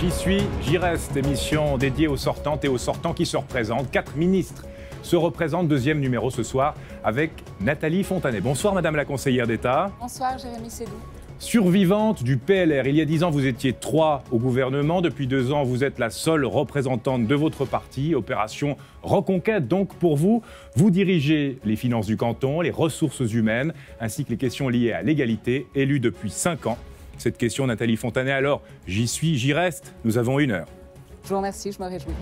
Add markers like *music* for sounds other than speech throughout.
J'y suis, j'y reste. Émission dédiée aux sortantes et aux sortants qui se représentent. Quatre ministres se représentent. Deuxième numéro ce soir avec Nathalie Fontanet. Bonsoir, Madame la conseillère d'État. Bonsoir, Jérémy Sédou. Survivante du PLR, il y a dix ans, vous étiez trois au gouvernement. Depuis deux ans, vous êtes la seule représentante de votre parti. Opération Reconquête, donc, pour vous. Vous dirigez les finances du canton, les ressources humaines, ainsi que les questions liées à l'égalité, élue depuis cinq ans cette question, Nathalie Fontanet. Alors, j'y suis, j'y reste. Nous avons une heure. Je vous remercie, je me réjouis.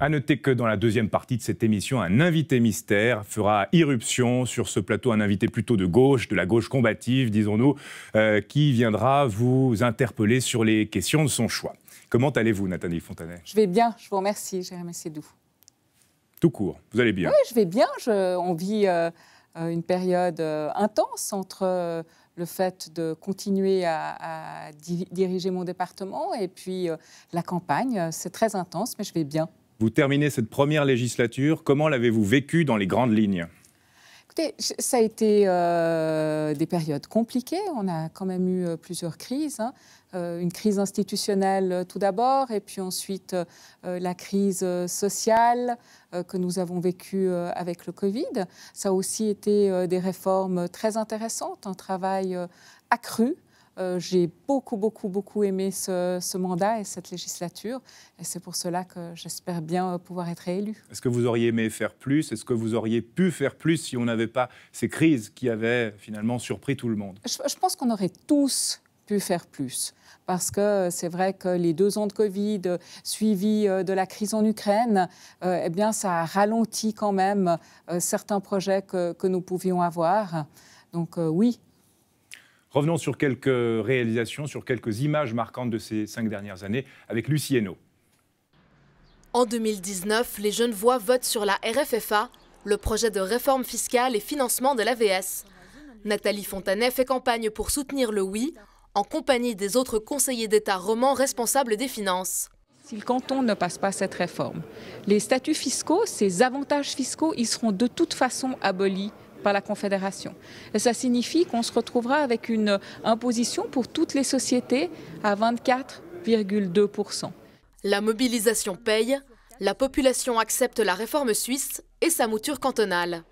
À noter que dans la deuxième partie de cette émission, un invité mystère fera irruption sur ce plateau, un invité plutôt de gauche, de la gauche combative, disons-nous, euh, qui viendra vous interpeller sur les questions de son choix. Comment allez-vous, Nathalie Fontanet Je vais bien, je vous remercie, Jérémy Sédou. Tout court, vous allez bien Oui, je vais bien. on vit euh, une période euh, intense entre euh, le fait de continuer à, à, diriger mon département et puis la campagne. C'est très intense, mais je vais bien. Vous terminez cette première législature. Comment l'avez-vous vécue dans les grandes lignes ça a été euh, des périodes compliquées. On a quand même eu euh, plusieurs crises. Hein. Euh, une crise institutionnelle tout d'abord, et puis ensuite la crise sociale que nous avons vécue avec le Covid. Ça a aussi été des réformes très intéressantes, un travail accru euh, j'ai beaucoup, beaucoup, beaucoup aimé ce, mandat et cette législature. Et c'est pour cela que j'espère bien euh, pouvoir être réélu. Est-ce que vous auriez aimé faire plus Est-ce que vous auriez pu faire plus si on n'avait pas ces crises qui avaient finalement surpris tout le monde je, pense qu'on aurait tous pu faire plus. Parce que euh, c'est vrai que les deux ans de Covid, suivis de la crise en Ukraine, eh bien, ça a ralenti quand même certains projets que, nous pouvions avoir. Donc oui, Revenons sur quelques réalisations, sur quelques images marquantes de ces cinq dernières années avec Lucie Hainaut. En 2019, les jeunes voix votent sur la RFFA, le projet de réforme fiscale et financement de l'AVS. Nathalie Fontanet fait campagne pour soutenir le oui, en compagnie des autres conseillers d'État romans responsables des finances. Si le canton ne passe pas cette réforme, les statuts fiscaux, ces avantages fiscaux, ils seront de toute façon abolis par la Confédération. Et ça signifie qu'on se retrouvera avec une imposition pour toutes les sociétés à 24,2%. La mobilisation paye, la population accepte la réforme suisse et sa mouture cantonale.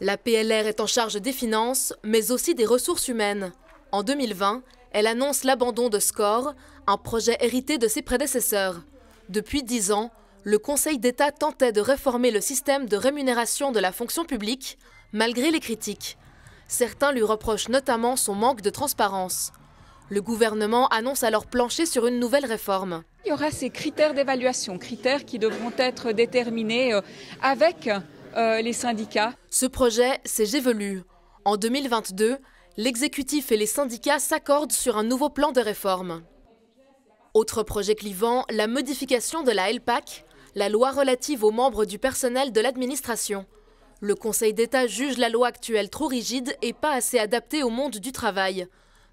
La PLR est en charge des finances, mais aussi des ressources humaines. En 2020, elle annonce l'abandon de SCORE, un projet hérité de ses prédécesseurs. Depuis dix ans, le Conseil d'État tentait de réformer le système de rémunération de la fonction publique malgré les critiques. Certains lui reprochent notamment son manque de transparence. Le gouvernement annonce alors plancher sur une nouvelle réforme. Il y aura ces critères d'évaluation, critères qui devront être déterminés euh, avec euh, les syndicats. Ce projet, s'est Gévelu. En 2022, l'exécutif et les syndicats s'accordent sur un nouveau plan de réforme. Autre projet clivant, la modification de la LPAC, la loi relative aux membres du personnel de l'administration. Le Conseil d'État juge la loi actuelle trop rigide et pas assez adaptée au monde du travail.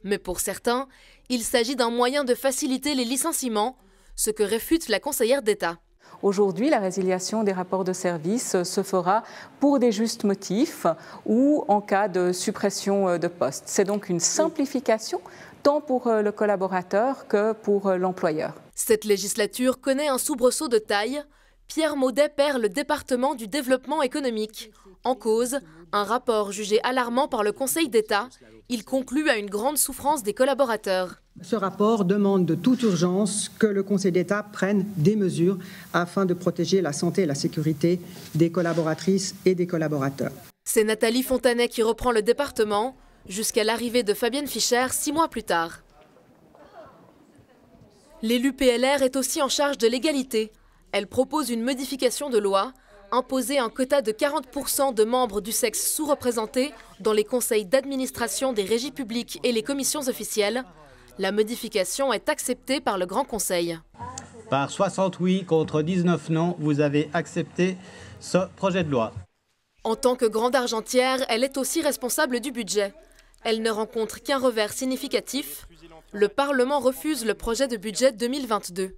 Mais pour certains, il s'agit d'un moyen de faciliter les licenciements, ce que réfute la conseillère d'État. Aujourd'hui, la résiliation des rapports de service se fera pour des justes motifs ou en cas de suppression euh, de poste. C'est donc une simplification tant pour euh, le collaborateur que pour euh, l'employeur. Cette législature connaît un soubresaut de taille. Pierre Maudet perd le département du développement économique. En cause, un rapport jugé alarmant par le Conseil d'État. Il conclut à une grande souffrance des collaborateurs. Ce rapport demande de toute urgence que le Conseil d'État prenne des mesures afin de protéger la santé et la sécurité des collaboratrices et des collaborateurs. C'est Nathalie Fontanet qui reprend le département jusqu'à l'arrivée de Fabienne Fischer six mois plus tard. L'élu PLR est aussi en charge de l'égalité elle propose une modification de loi imposer un quota de 40% de membres du sexe sous-représenté dans les conseils d'administration des régies publiques et les commissions officielles. La modification est acceptée par le Grand Conseil. Par 68 contre 19 non, vous avez accepté ce projet de loi. En tant que grande argentière, elle est aussi responsable du budget. Elle ne rencontre qu'un revers significatif. Le Parlement refuse le projet de budget 2022.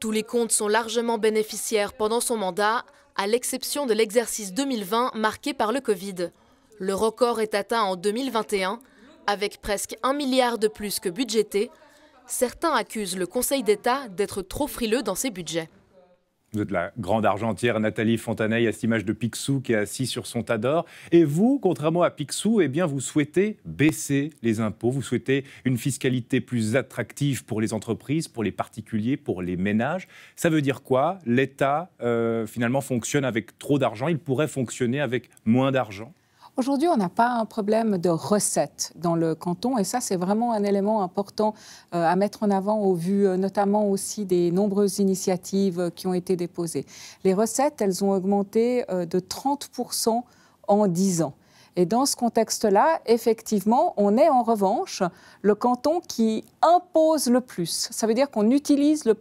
Tous les comptes sont largement bénéficiaires pendant son mandat, à l'exception de l'exercice 2020 marqué par le Covid. Le record est atteint en 2021, avec presque un milliard de plus que budgété. Certains accusent le Conseil d'État d'être trop frileux dans ses budgets. Vous de la grande argentière Nathalie Fontanay à cette image de Picsou qui est assis sur son tas d'or. Et vous, contrairement à Picsou, eh bien, vous souhaitez baisser les impôts, vous souhaitez une fiscalité plus attractive pour les entreprises, pour les particuliers, pour les ménages. Ça veut dire quoi L'État, euh, finalement, fonctionne avec trop d'argent, il pourrait fonctionner avec moins d'argent Aujourd'hui, on n'a pas un problème de recettes dans le canton et ça, c'est vraiment un élément important euh, à mettre en avant au vu euh, notamment aussi des nombreuses initiatives euh, qui ont été déposées. Les recettes, elles ont augmenté de 30% en 10 ans. Et dans ce contexte-là, effectivement, on est en revanche le canton qui impose le plus. Ça veut dire qu'on utilise le,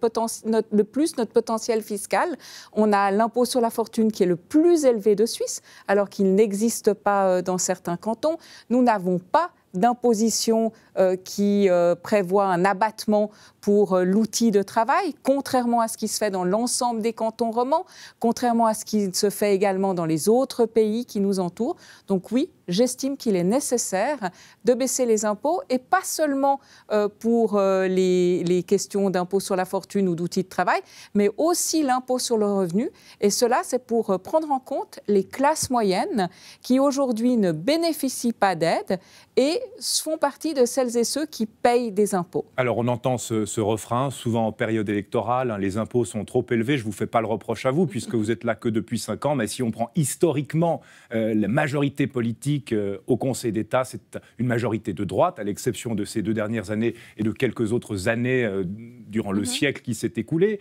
plus notre potentiel fiscal. On a l'impôt sur la fortune qui est le plus élevé de Suisse, alors qu'il n'existe pas euh, dans certains cantons. Nous n'avons pas d'imposition euh, qui euh, prévoit un abattement pour euh, l'outil de travail, contrairement à ce qui se fait dans l'ensemble des cantons romans, contrairement à ce qui se fait également dans les autres pays qui nous entourent. Donc oui, j'estime qu'il est nécessaire de baisser les impôts et pas seulement pour les, questions d'impôts sur la fortune ou d'outils de travail, mais aussi l'impôt sur le revenu. Et cela, c'est pour prendre en compte les classes moyennes qui aujourd'hui ne bénéficient pas d'aide et font partie de cette et ceux qui payent des impôts. Alors on entend ce, refrain souvent en période électorale, hein, les impôts sont trop élevés, je ne vous fais pas le reproche à vous puisque vous êtes là que depuis 5 ans, mais si on prend historiquement euh, la majorité politique euh, au Conseil d'État, c'est une majorité de droite, à l'exception de ces deux dernières années et de quelques autres années euh, durant le mhm. siècle qui s'est écoulé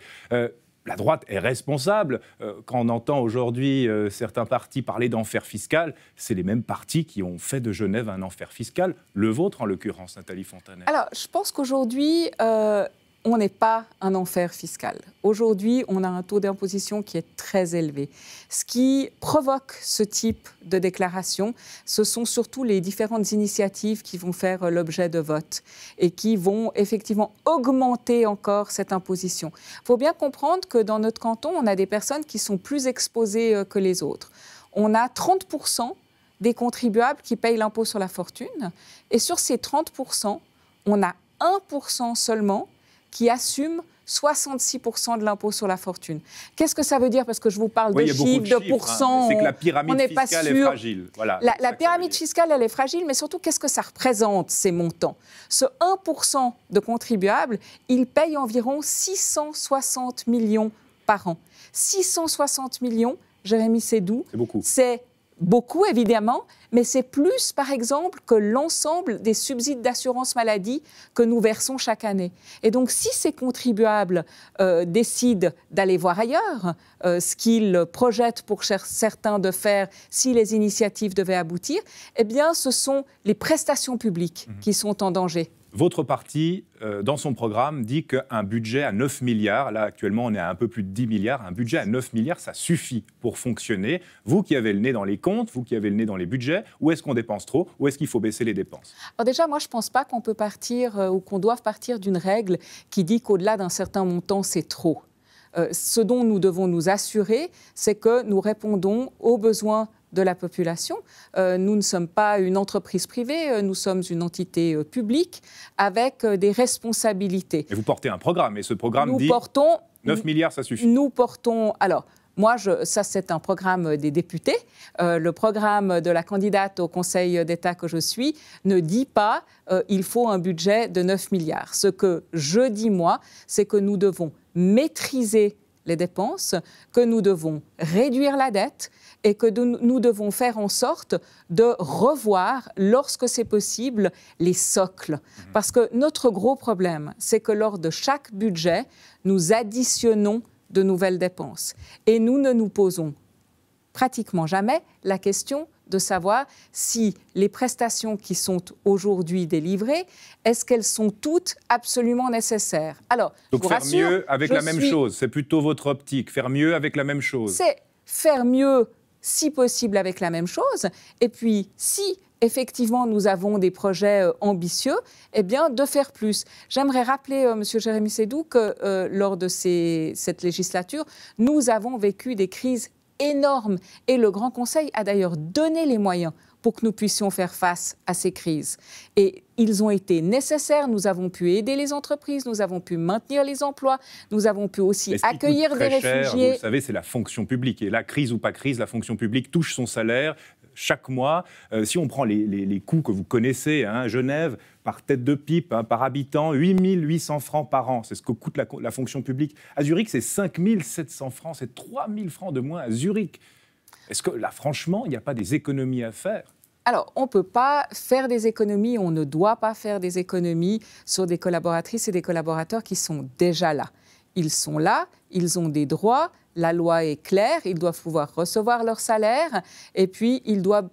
la droite est responsable. Euh, quand on entend aujourd'hui euh, certains partis parler d'enfer fiscal, c'est les mêmes partis qui ont fait de Genève un enfer fiscal, le vôtre en l'occurrence, Nathalie Fontanet. Alors, je pense qu'aujourd'hui, euh, on n'est pas un enfer fiscal. Aujourd'hui, on a un taux d'imposition qui est très élevé. Ce qui provoque ce type de déclaration, ce sont surtout les différentes initiatives qui vont faire l'objet de votes et qui vont effectivement augmenter encore cette imposition. Il faut bien comprendre que dans notre canton, on a des personnes qui sont plus exposées euh, que les autres. On a 30 des contribuables qui payent l'impôt sur la fortune. Et sur ces 30%, on a 1% seulement qui assume 66% de l'impôt sur la fortune. Qu'est-ce que ça veut dire Parce que je vous parle de, chiffres, de chiffres, de hein, pourcents. C'est que la est fragile. la, pyramide fiscale, elle est fragile, mais surtout, qu'est-ce que ça représente, ces montants Ce 1% de contribuables, ils payent environ 660 millions par an. 660 millions, Jérémy d'où ?– c'est beaucoup beaucoup évidemment, mais c'est plus par exemple que l'ensemble des subsides d'assurance maladie que nous versons chaque année. Et donc si ces contribuables euh, décident d'aller voir ailleurs, euh, ce qu'ils projettent pour certains de faire si les initiatives devaient aboutir, eh bien ce sont les prestations publiques mhm. qui sont en danger. Votre parti, euh, dans son programme, dit qu'un budget à 9 milliards, là actuellement on est à un peu plus de 10 milliards, un budget à 9 milliards, ça suffit pour fonctionner. Vous qui avez le nez dans les comptes, vous qui avez le nez dans les budgets, où est-ce qu'on dépense trop Où est-ce qu'il faut baisser les dépenses Alors déjà, moi je ne pense pas qu'on peut partir euh, ou qu'on doive partir d'une règle qui dit qu'au-delà d'un certain montant, c'est trop. Euh, ce dont nous devons nous assurer, c'est que nous répondons aux besoins de la population. Euh, nous ne sommes pas une entreprise privée, euh, nous sommes une entité euh, publique avec des responsabilités. Et vous portez un programme, et ce programme nous portons, 9 milliards, ça suffit. Nous portons, alors, moi, je, ça, c'est un programme des députés. le programme de la candidate au Conseil d'État que je suis ne dit pas il faut un budget de 9 milliards. Ce que je dis, moi, c'est que nous devons maîtriser les dépenses, que nous devons réduire la dette et que nous devons faire en sorte de revoir, lorsque c'est possible, les socles. Mhm. Parce que notre gros problème, c'est que lors de chaque budget, nous additionnons de nouvelles dépenses. Et nous ne nous posons pratiquement jamais la question de savoir si les prestations qui sont aujourd'hui délivrées, est-ce qu'elles sont toutes absolument nécessaires Alors, Donc faire mieux avec la même chose, c'est plutôt votre optique, faire mieux avec la même chose. C'est faire mieux si possible avec la même chose, et puis si effectivement nous avons des projets euh, ambitieux, eh bien de faire plus. J'aimerais rappeler, M. Euh, Monsieur Jérémy Sédou, que euh, lors de cette législature, nous avons vécu des crises énorme et le Grand Conseil a d'ailleurs donné les moyens pour que nous puissions faire face à ces crises. Et ils ont été nécessaires, nous avons pu aider les entreprises, nous avons pu maintenir les emplois, nous avons pu aussi accueillir des réfugiés. vous savez, c'est la fonction publique. Et la crise ou pas crise, la fonction publique touche son salaire, chaque mois. Euh, si on prend les, coûts que vous connaissez, à hein, Genève, par tête de pipe, hein, par habitant, 8 800 francs par an. C'est ce que coûte la, la fonction publique. À Zurich, c'est 5 700 francs, c'est 3 000 francs de moins à Zurich. Est-ce que là, franchement, il n'y a pas des économies à faire alors, on ne peut pas faire des économies, on ne doit pas faire des économies sur des collaboratrices et des collaborateurs qui sont déjà là. Ils sont là, ils ont des droits, la loi est claire, ils doivent pouvoir recevoir leur salaire et puis ils doivent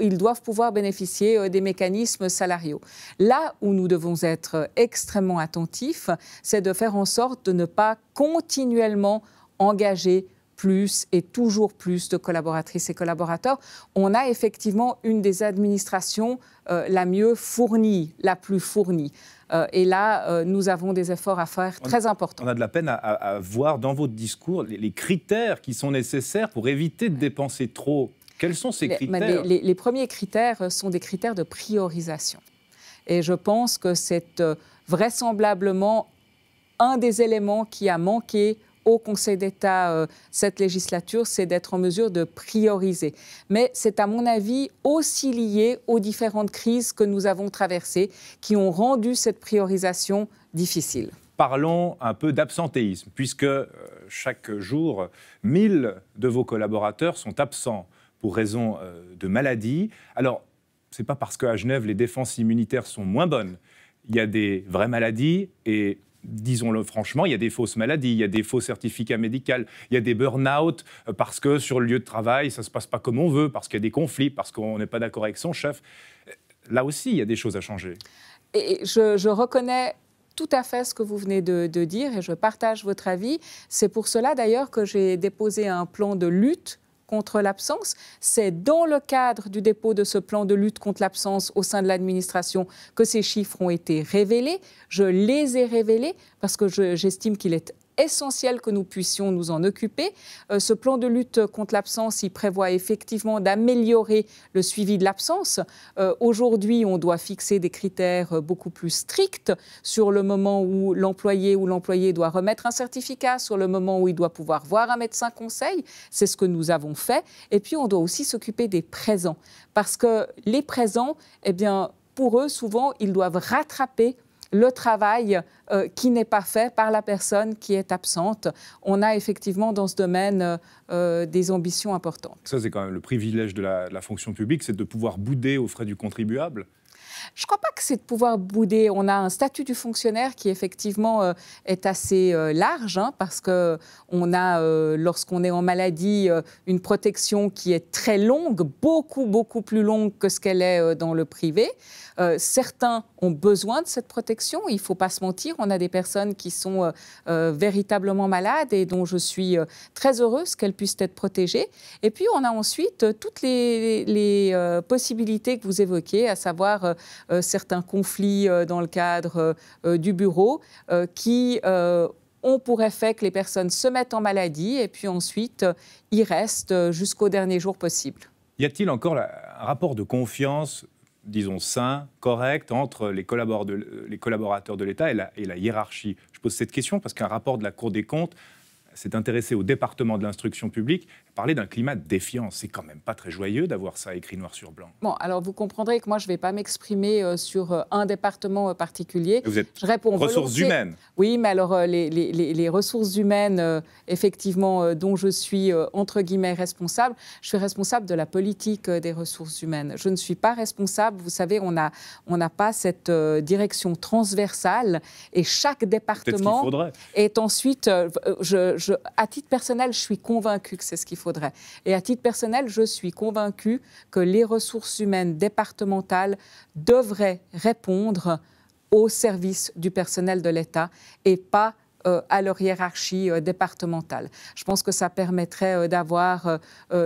ils doivent pouvoir bénéficier euh, des mécanismes salariaux. Là où nous devons être extrêmement attentifs, c'est de faire en sorte de ne pas continuellement engager plus et toujours plus de collaboratrices et collaborateurs. On a effectivement une des administrations euh, la mieux fournie, la plus fournie. Euh, et là, nous avons des efforts à faire très importants. On a de la peine à, voir dans votre discours les, critères qui sont nécessaires pour éviter de dépenser trop quels sont ces critères les, premiers critères euh, sont des critères de priorisation. Et je pense que c'est euh, vraisemblablement un des éléments qui a manqué au Conseil d'État euh, cette législature, c'est d'être en mesure de prioriser. Mais c'est à mon avis aussi lié aux différentes crises que nous avons traversées qui ont rendu cette priorisation difficile. Parlons un peu d'absentéisme, puisque chaque jour, mille de vos collaborateurs sont absents pour raison euh, de maladie. Alors, ce n'est pas parce qu'à Genève, les défenses immunitaires sont moins bonnes. Il y a des vraies maladies et disons-le franchement, il y a des fausses maladies, il y a des faux certificats médicaux, il y a des burn-out euh, parce que sur le lieu de travail, ça ne se passe pas comme on veut, parce qu'il y a des conflits, parce qu'on n'est pas d'accord avec son chef. Là aussi, il y a des choses à changer. Et je, reconnais tout à fait ce que vous venez de dire et je partage votre avis. C'est pour cela d'ailleurs que j'ai déposé un plan de lutte contre l'absence. C'est dans le cadre du dépôt de ce plan de lutte contre l'absence au sein de l'administration que ces chiffres ont été révélés. Je les ai révélés parce que j'estime qu'il est essentiel que nous puissions nous en occuper. Euh, ce plan de lutte contre l'absence, il prévoit effectivement d'améliorer le suivi de l'absence. Euh, aujourd'hui, on doit fixer des critères euh, beaucoup plus stricts sur le moment où l'employé ou l'employé doit remettre un certificat, sur le moment où il doit pouvoir voir un médecin conseil. C'est ce que nous avons fait. Et puis, on doit aussi s'occuper des présents. Parce que les présents, eh bien, pour eux, souvent, ils doivent rattraper le travail euh, qui n'est pas fait par la personne qui est absente. On a effectivement dans ce domaine euh, euh, des ambitions importantes. Ça, c'est quand même le privilège de la fonction publique, c'est de pouvoir bouder aux frais du contribuable. Je ne crois pas que c'est de pouvoir bouder. On a un statut du fonctionnaire qui effectivement euh, est assez euh, large hein, parce que on a, euh, lorsqu'on est en maladie, une protection qui est très longue, beaucoup beaucoup plus longue que ce qu'elle est dans le privé. certains ont besoin de cette protection. Il ne faut pas se mentir. On a des personnes qui sont véritablement malades et dont je suis très heureuse qu'elles puissent être protégées. Et puis on a ensuite toutes les, les possibilités que vous évoquez, à savoir euh, certains conflits euh, dans le cadre euh, du bureau qui ont pour effet que les personnes se mettent en maladie et puis ensuite y restent jusqu'au dernier jour possible. Y a-t-il encore un rapport de confiance disons, sain, correct entre les, collaborateurs de l'État et, et la, hiérarchie Je pose cette question parce qu'un rapport de la Cour des comptes s'est intéressé au département de l'instruction publique, parler d'un climat de défiance. C'est quand même pas très joyeux d'avoir ça écrit noir sur blanc. Bon, alors vous comprendrez que moi, je ne vais pas m'exprimer euh, sur euh, un département euh, particulier. Vous êtes je réponds ressources humaines. Oui, mais alors les, ressources humaines, effectivement, dont je suis entre guillemets responsable, je suis responsable de la politique des ressources humaines. Je ne suis pas responsable, vous savez, on n'a on pas cette direction transversale et chaque département est ensuite, je, à titre personnel, je suis convaincue que c'est ce qu'il faudrait. Et à titre personnel, je suis convaincue que les ressources humaines départementales devraient répondre au service du personnel de l'État et pas euh, à leur hiérarchie euh, départementale. Je pense que ça permettrait euh, d'avoir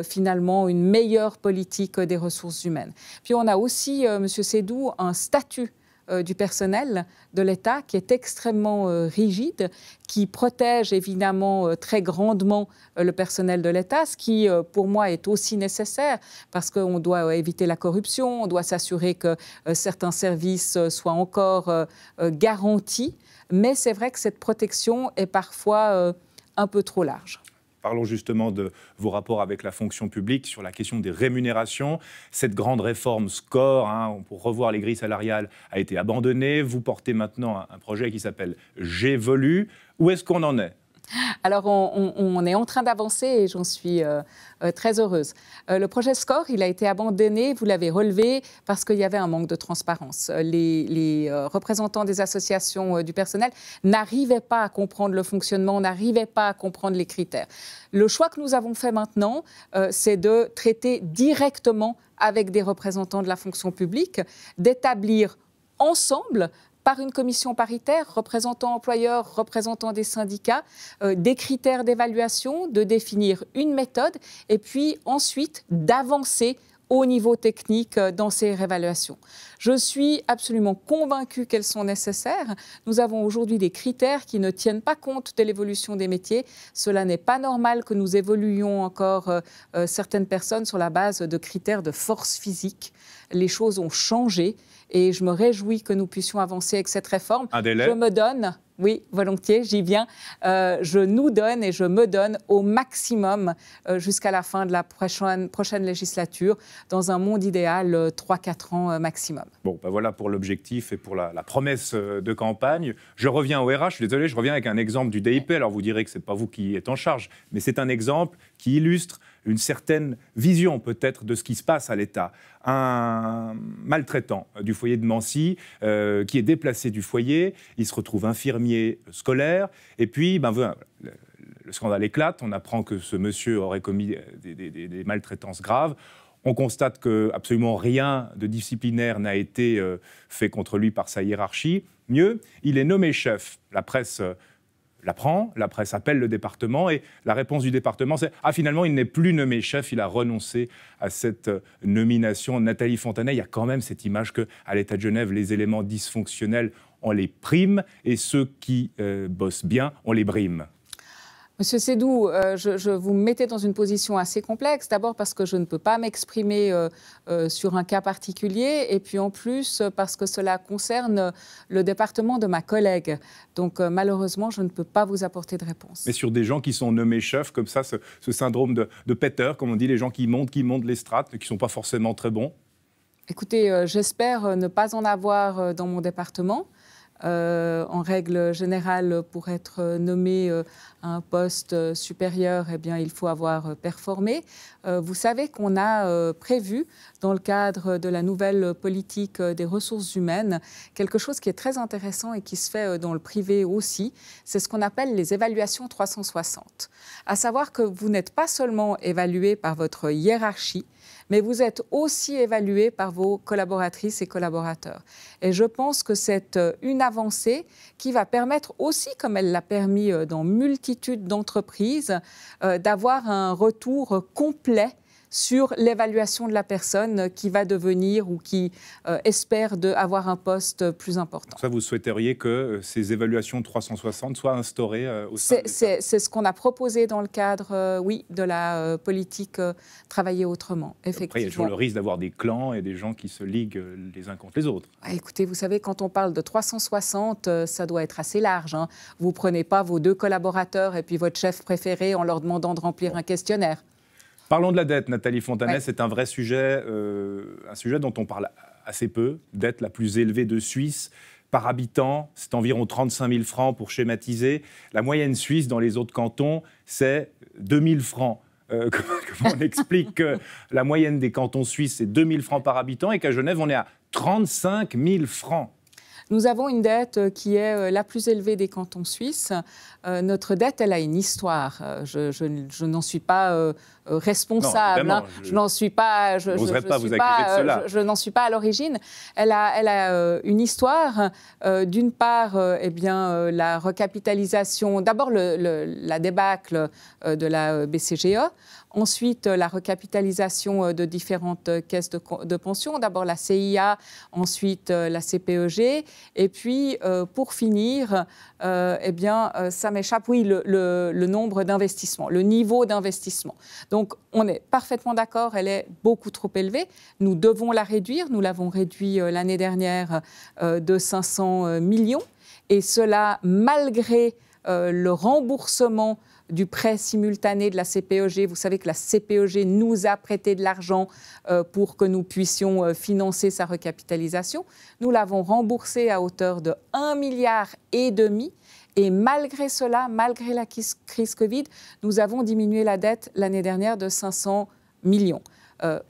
finalement une meilleure politique des ressources humaines. Puis on a aussi, Monsieur Sédou, un statut euh, du personnel de l'État qui est extrêmement euh, rigide, qui protège évidemment euh, très grandement le personnel de l'État, ce qui pour moi est aussi nécessaire parce qu'on doit éviter la corruption, on doit s'assurer que certains services soient encore garantis, mais c'est vrai que cette protection est parfois un peu trop large. Parlons justement de vos rapports avec la fonction publique sur la question des rémunérations. Cette grande réforme SCORE, hein, pour revoir les grilles salariales, a été abandonnée. Vous portez maintenant un projet qui s'appelle J'évolue. Où est-ce qu'on en est alors, on, est en train d'avancer et j'en suis euh, euh, très heureuse. Euh, le projet SCORE, il a été abandonné, vous l'avez relevé, parce qu'il y avait un manque de transparence. les représentants des associations du personnel n'arrivaient pas à comprendre le fonctionnement, n'arrivaient pas à comprendre les critères. Le choix que nous avons fait maintenant, c'est de traiter directement avec des représentants de la fonction publique, d'établir ensemble par une commission paritaire, représentant employeurs, représentant des syndicats, euh, des critères d'évaluation, de définir une méthode et puis ensuite d'avancer au niveau technique euh, dans ces réévaluations. Je suis absolument convaincue qu'elles sont nécessaires. Nous avons aujourd'hui des critères qui ne tiennent pas compte de l'évolution des métiers. Cela n'est pas normal que nous évoluions encore euh, certaines personnes sur la base de critères de force physique les choses ont changé et je me réjouis que nous puissions avancer avec cette réforme. Un délai. Je me donne, oui, volontiers, j'y viens. Euh, je nous donne et je me donne au maximum euh, jusqu'à la fin de la prochaine, prochaine législature, dans un monde idéal, 3-4 euh, ans maximum. Bon, ben voilà pour l'objectif et pour la, promesse de campagne. Je reviens au RH, désolé, je reviens avec un exemple du DIP. Alors vous direz que ce n'est pas vous qui êtes en charge, mais c'est un exemple qui illustre une certaine vision peut-être de ce qui se passe à l'État. Un maltraitant du foyer de Mancy euh, qui est déplacé du foyer, il se retrouve infirmier scolaire, et puis ben, le scandale éclate, on apprend que ce monsieur aurait commis des, des maltraitances graves. On constate que absolument rien de disciplinaire n'a été euh, fait contre lui par sa hiérarchie. Mieux, il est nommé chef. La presse euh, l'apprend, la presse appelle le département et la réponse du département c'est Ah finalement il n'est plus nommé chef, il a renoncé à cette euh, nomination. Nathalie Fontanet, il y a quand même cette image que à l'État de Genève, les éléments dysfonctionnels, on les prime et ceux qui euh, bossent bien, on les brime. Monsieur Sédou, euh, je, vous mettais dans une position assez complexe, d'abord parce que je ne peux pas m'exprimer euh, euh, sur un cas particulier, et puis en plus parce que cela concerne le département de ma collègue. Donc malheureusement, je ne peux pas vous apporter de réponse. Mais sur des gens qui sont nommés chefs, comme ça, ce, syndrome de, de comme on dit, les gens qui montent, qui montent les strates, qui ne sont pas forcément très bons Écoutez, j'espère ne pas en avoir dans mon département. Euh, en règle générale, pour être nommé à euh, un poste supérieur, eh bien, il faut avoir euh, performé. vous savez qu'on a prévu, dans le cadre de la nouvelle politique des ressources humaines, quelque chose qui est très intéressant et qui se fait dans le privé aussi. C'est ce qu'on appelle les évaluations 360. À savoir que vous n'êtes pas seulement évalué par votre hiérarchie, mais vous êtes aussi évalué par vos collaboratrices et collaborateurs. Et je pense que c'est euh, une avancée qui va permettre aussi, comme elle l'a permis euh, dans multitude d'entreprises, euh, d'avoir un retour complet sur l'évaluation de la personne qui va devenir ou qui euh, espère de avoir un poste plus important. Ça, vous souhaiteriez que euh, ces évaluations 360 soient instaurées euh, au sein C'est ce qu'on a proposé dans le cadre, oui, de la politique travailler autrement, effectivement. Après, il y a toujours le risque d'avoir des clans et des gens qui se liguent les uns contre les autres. Ah, écoutez, vous savez, quand on parle de 360, ça doit être assez large. Hein. Vous prenez pas vos deux collaborateurs et puis votre chef préféré en leur demandant de remplir un questionnaire. Parlons de la dette, Nathalie Fontanet, c'est un vrai sujet, euh, un sujet dont on parle assez peu. Dette la plus élevée de Suisse par habitant, c'est environ 35 000 francs pour schématiser. La moyenne suisse dans les autres cantons, c'est 2 000 francs. Euh, *laughs* comment on explique que la moyenne des cantons suisses, c'est 2 000 francs par habitant et qu'à Genève, on est à 35 000 francs nous avons une dette euh, qui est la plus élevée des cantons suisses. notre dette, elle a une histoire. Je, n'en suis pas euh, responsable. Hein. Je, n'en suis pas. Je, je, je, n'en suis pas à l'origine. Elle a, elle a euh, une histoire. Euh, d'une part, et eh bien, la recapitalisation. D'abord, la débâcle de la BCGE. Ensuite, la recapitalisation de différentes caisses de, pension. D'abord la CIA, ensuite la CPEG. Et puis, pour finir, et eh bien, ça m'échappe, oui, le, le nombre d'investissements, le niveau d'investissement. Donc on est parfaitement d'accord, elle est beaucoup trop élevée. Nous devons la réduire. Nous l'avons réduite euh, l'année dernière euh, de 500 euh, millions. Et cela malgré le remboursement du prêt simultané de la CPEG. Vous savez que la CPEG nous a prêté de l'argent pour que nous puissions financer sa recapitalisation. Nous l'avons remboursé à hauteur de 1 milliard et demi et malgré cela, malgré la crise Covid, nous avons diminué la dette l'année dernière de 500 millions. Euh,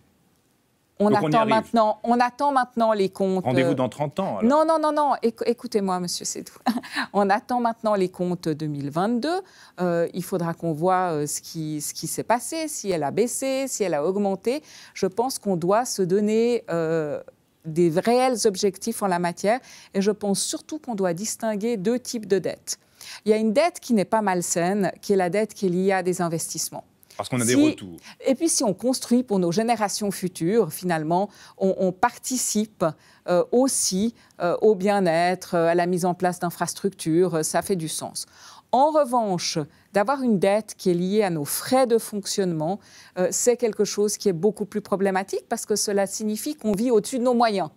on attend, maintenant, on attend maintenant les comptes. Rendez-vous euh, dans 30 ans. Non, non, non, non. Écoutez-moi, monsieur c'est tout. *laughs* on attend maintenant les comptes 2022. Euh, il faudra qu'on voit ce qui, ce qui s'est passé, si elle a baissé, si elle a augmenté. Je pense qu'on doit se donner des réels objectifs en la matière. Et je pense surtout qu'on doit distinguer deux types de dettes. Il y a une dette qui n'est pas malsaine, qui est la dette qui est liée à des investissements. Parce qu'on a des retours. Et puis si on construit pour nos générations futures, finalement, on, participe euh, aussi euh, au bien-être, euh, à la mise en place d'infrastructures, ça fait du sens. En revanche, d'avoir une dette qui est liée à nos frais de fonctionnement, euh, c'est quelque chose qui est beaucoup plus problématique parce que cela signifie qu'on vit au-dessus de nos moyens.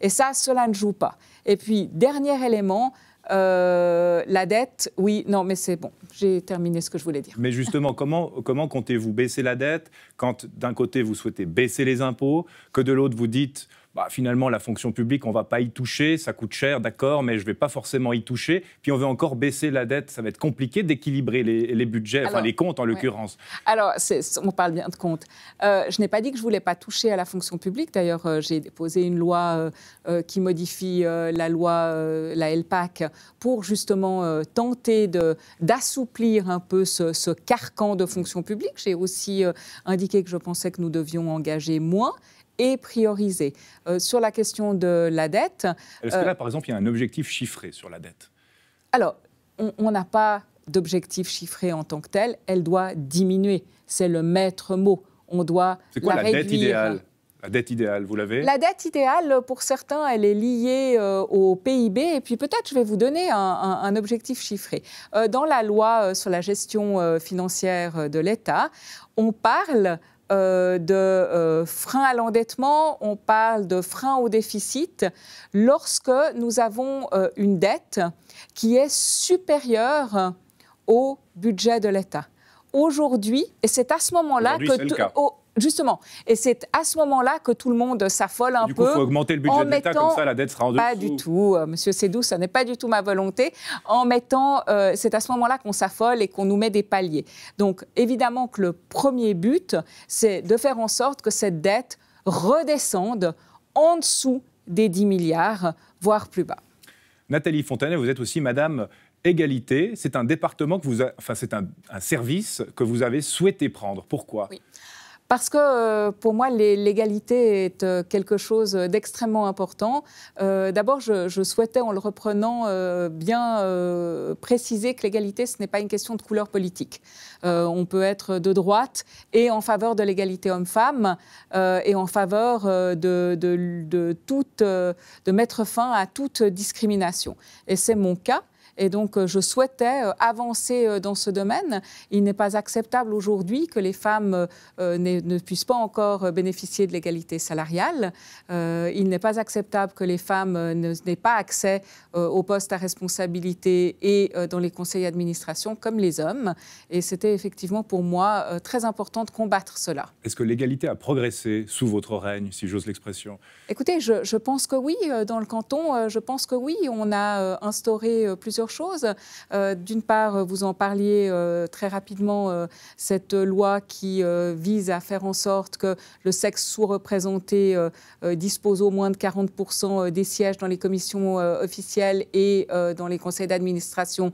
Et ça, cela ne joue pas. Et puis, dernier élément, euh, la dette, oui, non, mais c'est bon, j'ai terminé ce que je voulais dire. Mais justement, comment comptez-vous baisser la dette quand d'un côté vous souhaitez baisser les impôts, que de l'autre vous dites bah, finalement, la fonction publique, on ne va pas y toucher, ça coûte cher, d'accord, mais je ne vais pas forcément y toucher. Puis on veut encore baisser la dette, ça va être compliqué d'équilibrer les, budgets, enfin les comptes en l'occurrence. Alors, on parle bien de comptes. Euh, je n'ai pas dit que je ne voulais pas toucher à la fonction publique. D'ailleurs, euh, j'ai déposé une loi euh, qui modifie la loi, la LPAC, pour justement tenter d'assouplir un peu ce, ce, carcan de fonction publique. J'ai aussi indiqué que je pensais que nous devions engager moins et prioriser euh, sur la question de la dette. Est-ce que là, euh, par exemple, il y a un objectif chiffré sur la dette Alors, on n'a pas d'objectif chiffré en tant que tel. Elle doit diminuer. C'est le maître mot. On doit. C'est quoi la, dette idéale la dette idéale, vous l'avez La dette idéale, pour certains, elle est liée euh, au PIB. Et puis peut-être, je vais vous donner un, objectif chiffré. dans la loi sur la gestion financière de l'État, on parle euh, de euh, frein à l'endettement, on parle de frein au déficit lorsque nous avons euh, une dette qui est supérieure au budget de l'État. Aujourd'hui, et c'est à ce moment-là que... Justement. Et c'est à ce moment-là que tout le monde s'affole un peu. il faut augmenter le budget de l'État, comme ça la dette sera en dessous. Pas du tout, euh, monsieur Sédou, ça n'est pas du tout ma volonté. En mettant, euh, c'est à ce moment-là qu'on s'affole et qu'on nous met des paliers. Donc, évidemment que le premier but, c'est de faire en sorte que cette dette redescende en dessous des 10 milliards, voire plus bas. Nathalie Fontanet, vous êtes aussi Madame Égalité. C'est un département que vous, enfin c'est un, service que vous avez souhaité prendre. Pourquoi parce que euh, pour moi, l'égalité est euh, quelque chose d'extrêmement important. Euh, d'abord, je, souhaitais, en le reprenant, bien préciser que l'égalité, ce n'est pas une question de couleur politique. on peut être de droite et en faveur de l'égalité homme-femme et en faveur de, de mettre fin à toute discrimination. Et c'est mon cas. Et donc, euh, je souhaitais euh, avancer euh, dans ce domaine. Il n'est pas acceptable aujourd'hui que les femmes ne, puissent pas encore bénéficier de l'égalité salariale. il n'est pas acceptable que les femmes n'aient pas accès aux postes à responsabilité et dans les conseils d'administration comme les hommes. Et c'était effectivement pour moi très important de combattre cela. Est-ce que l'égalité a progressé sous votre règne, si j'ose l'expression Écoutez, je, pense que oui. Dans le canton, je pense que oui. On a instauré plusieurs chose, euh, D'une part, euh, vous en parliez euh, très rapidement, cette loi qui vise à faire en sorte que le sexe sous-représenté dispose au moins de 40% des sièges dans les commissions officielles et dans les conseils d'administration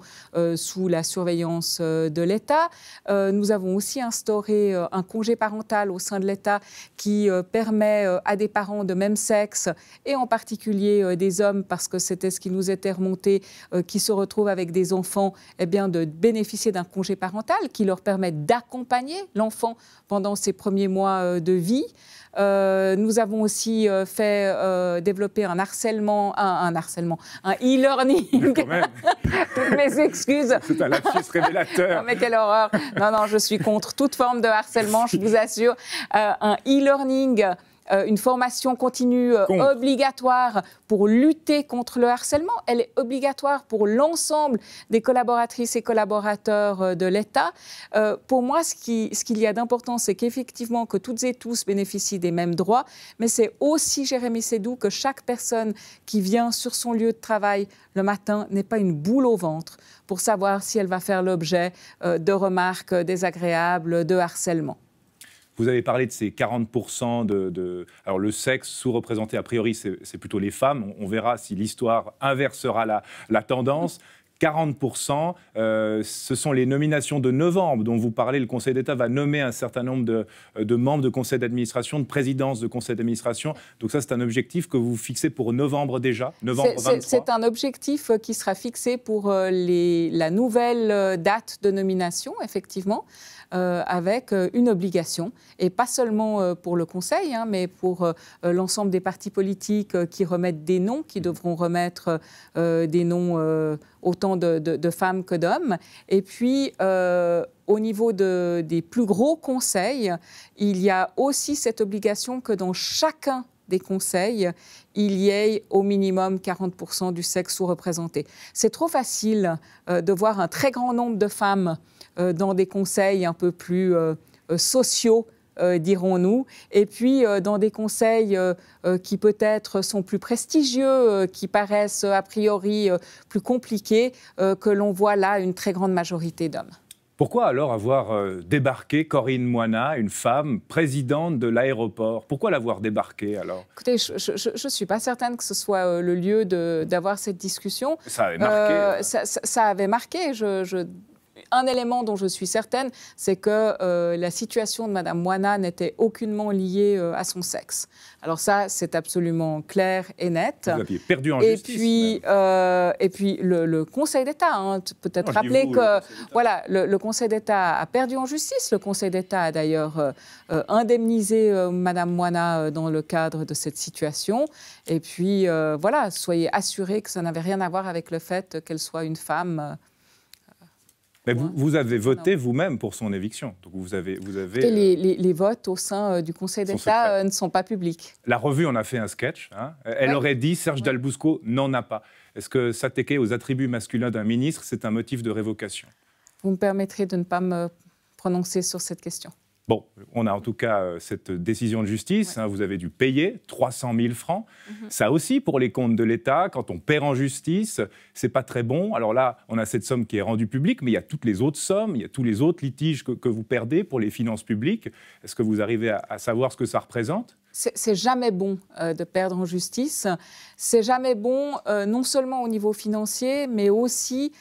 sous la surveillance de l'État. nous avons aussi instauré un congé parental au sein de l'État qui permet à des parents de même sexe, et en particulier des hommes, parce que c'était ce qui nous était remonté, qui se retrouvent avec des enfants, et eh bien, de bénéficier d'un congé parental qui leur permet d'accompagner l'enfant pendant ses premiers mois euh, de vie. Euh, nous avons aussi euh, fait développer un harcèlement, un, harcèlement, un e-learning. *laughs* Toutes mes excuses. C'est un lapsus révélateur. mais quelle horreur. Non, non, je suis contre toute forme de harcèlement, je vous assure. un e-learning euh, une formation continue euh, obligatoire pour lutter contre le harcèlement. Elle est obligatoire pour l'ensemble des collaboratrices et collaborateurs euh, de l'État. pour moi, ce qu'il y a d'important, c'est qu'effectivement, que toutes et tous bénéficient des mêmes droits, mais c'est aussi, Jérémy Sédou, que chaque personne qui vient sur son lieu de travail le matin n'est pas une boule au ventre pour savoir si elle va faire l'objet de remarques désagréables, de harcèlement. Vous avez parlé de ces 40% de, Alors, le sexe sous-représenté, a priori, c'est plutôt les femmes. On, verra si l'histoire inversera la, la tendance. 40%, euh, ce sont les nominations de novembre dont vous parlez. Le Conseil d'État va nommer un certain nombre de, de membres de conseil d'administration, de présidence de conseil d'administration. Donc ça, c'est un objectif que vous fixez pour novembre déjà, novembre C'est un objectif euh, qui sera fixé pour euh, les, la nouvelle date de nomination, effectivement. Euh, avec euh, une obligation, et pas seulement euh, pour le Conseil, hein, mais pour l'ensemble des partis politiques qui remettent des noms, qui devront remettre des noms autant de, femmes que d'hommes. Et puis, au niveau des plus gros conseils, il y a aussi cette obligation que dans chacun des conseils, il y ait au minimum 40% du sexe sous-représenté. C'est trop facile de voir un très grand nombre de femmes euh, dans des conseils un peu plus euh, euh, sociaux, dirons-nous, et puis dans des conseils qui peut-être sont plus prestigieux, qui paraissent a priori plus compliqués, que l'on voit là une très grande majorité d'hommes. Pourquoi alors avoir débarqué Corinne Moina, une femme présidente de l'aéroport Pourquoi l'avoir débarqué alors Écoutez, je ne suis pas certaine que ce soit le lieu d'avoir cette discussion. Ça avait marqué. Ça, avait marqué. je, je un élément dont je suis certaine, c'est que euh, la situation de Mme Moana n'était aucunement liée euh, à son sexe. Alors ça, c'est absolument clair et net. perdu en et Puis, euh, et puis le, Conseil d'État, hein, peut-être rappeler que le voilà, le, Conseil d'État a perdu en justice. Le Conseil d'État a d'ailleurs indemnisé Mme Moana dans le cadre de cette situation. Et puis voilà, soyez assurés que ça n'avait rien à voir avec le fait qu'elle soit une femme. Mais vous, avez voté vous-même pour son éviction. Donc vous avez, euh, les, votes au sein euh, du Conseil d'État euh, ne sont pas publics. La revue en a fait un sketch. Hein. Elle aurait dit Serge Dalbusco n'en a pas. Est-ce que s'attaquer aux attributs masculins d'un ministre, c'est un motif de révocation Vous me permettrez de ne pas me prononcer sur cette question. Bon, on a en tout cas euh, cette décision de justice. Hein, vous avez dû payer 300 000 francs. Mhm. Ça aussi, pour les comptes de l'État, quand on perd en justice, c'est pas très bon. Alors là, on a cette somme qui est rendue publique, mais il y a toutes les autres sommes, il y a tous les autres litiges que, vous perdez pour les finances publiques. Est-ce que vous arrivez à, savoir ce que ça représente c'est jamais bon euh, de perdre en justice. C'est jamais bon, euh, non seulement au niveau financier, mais aussi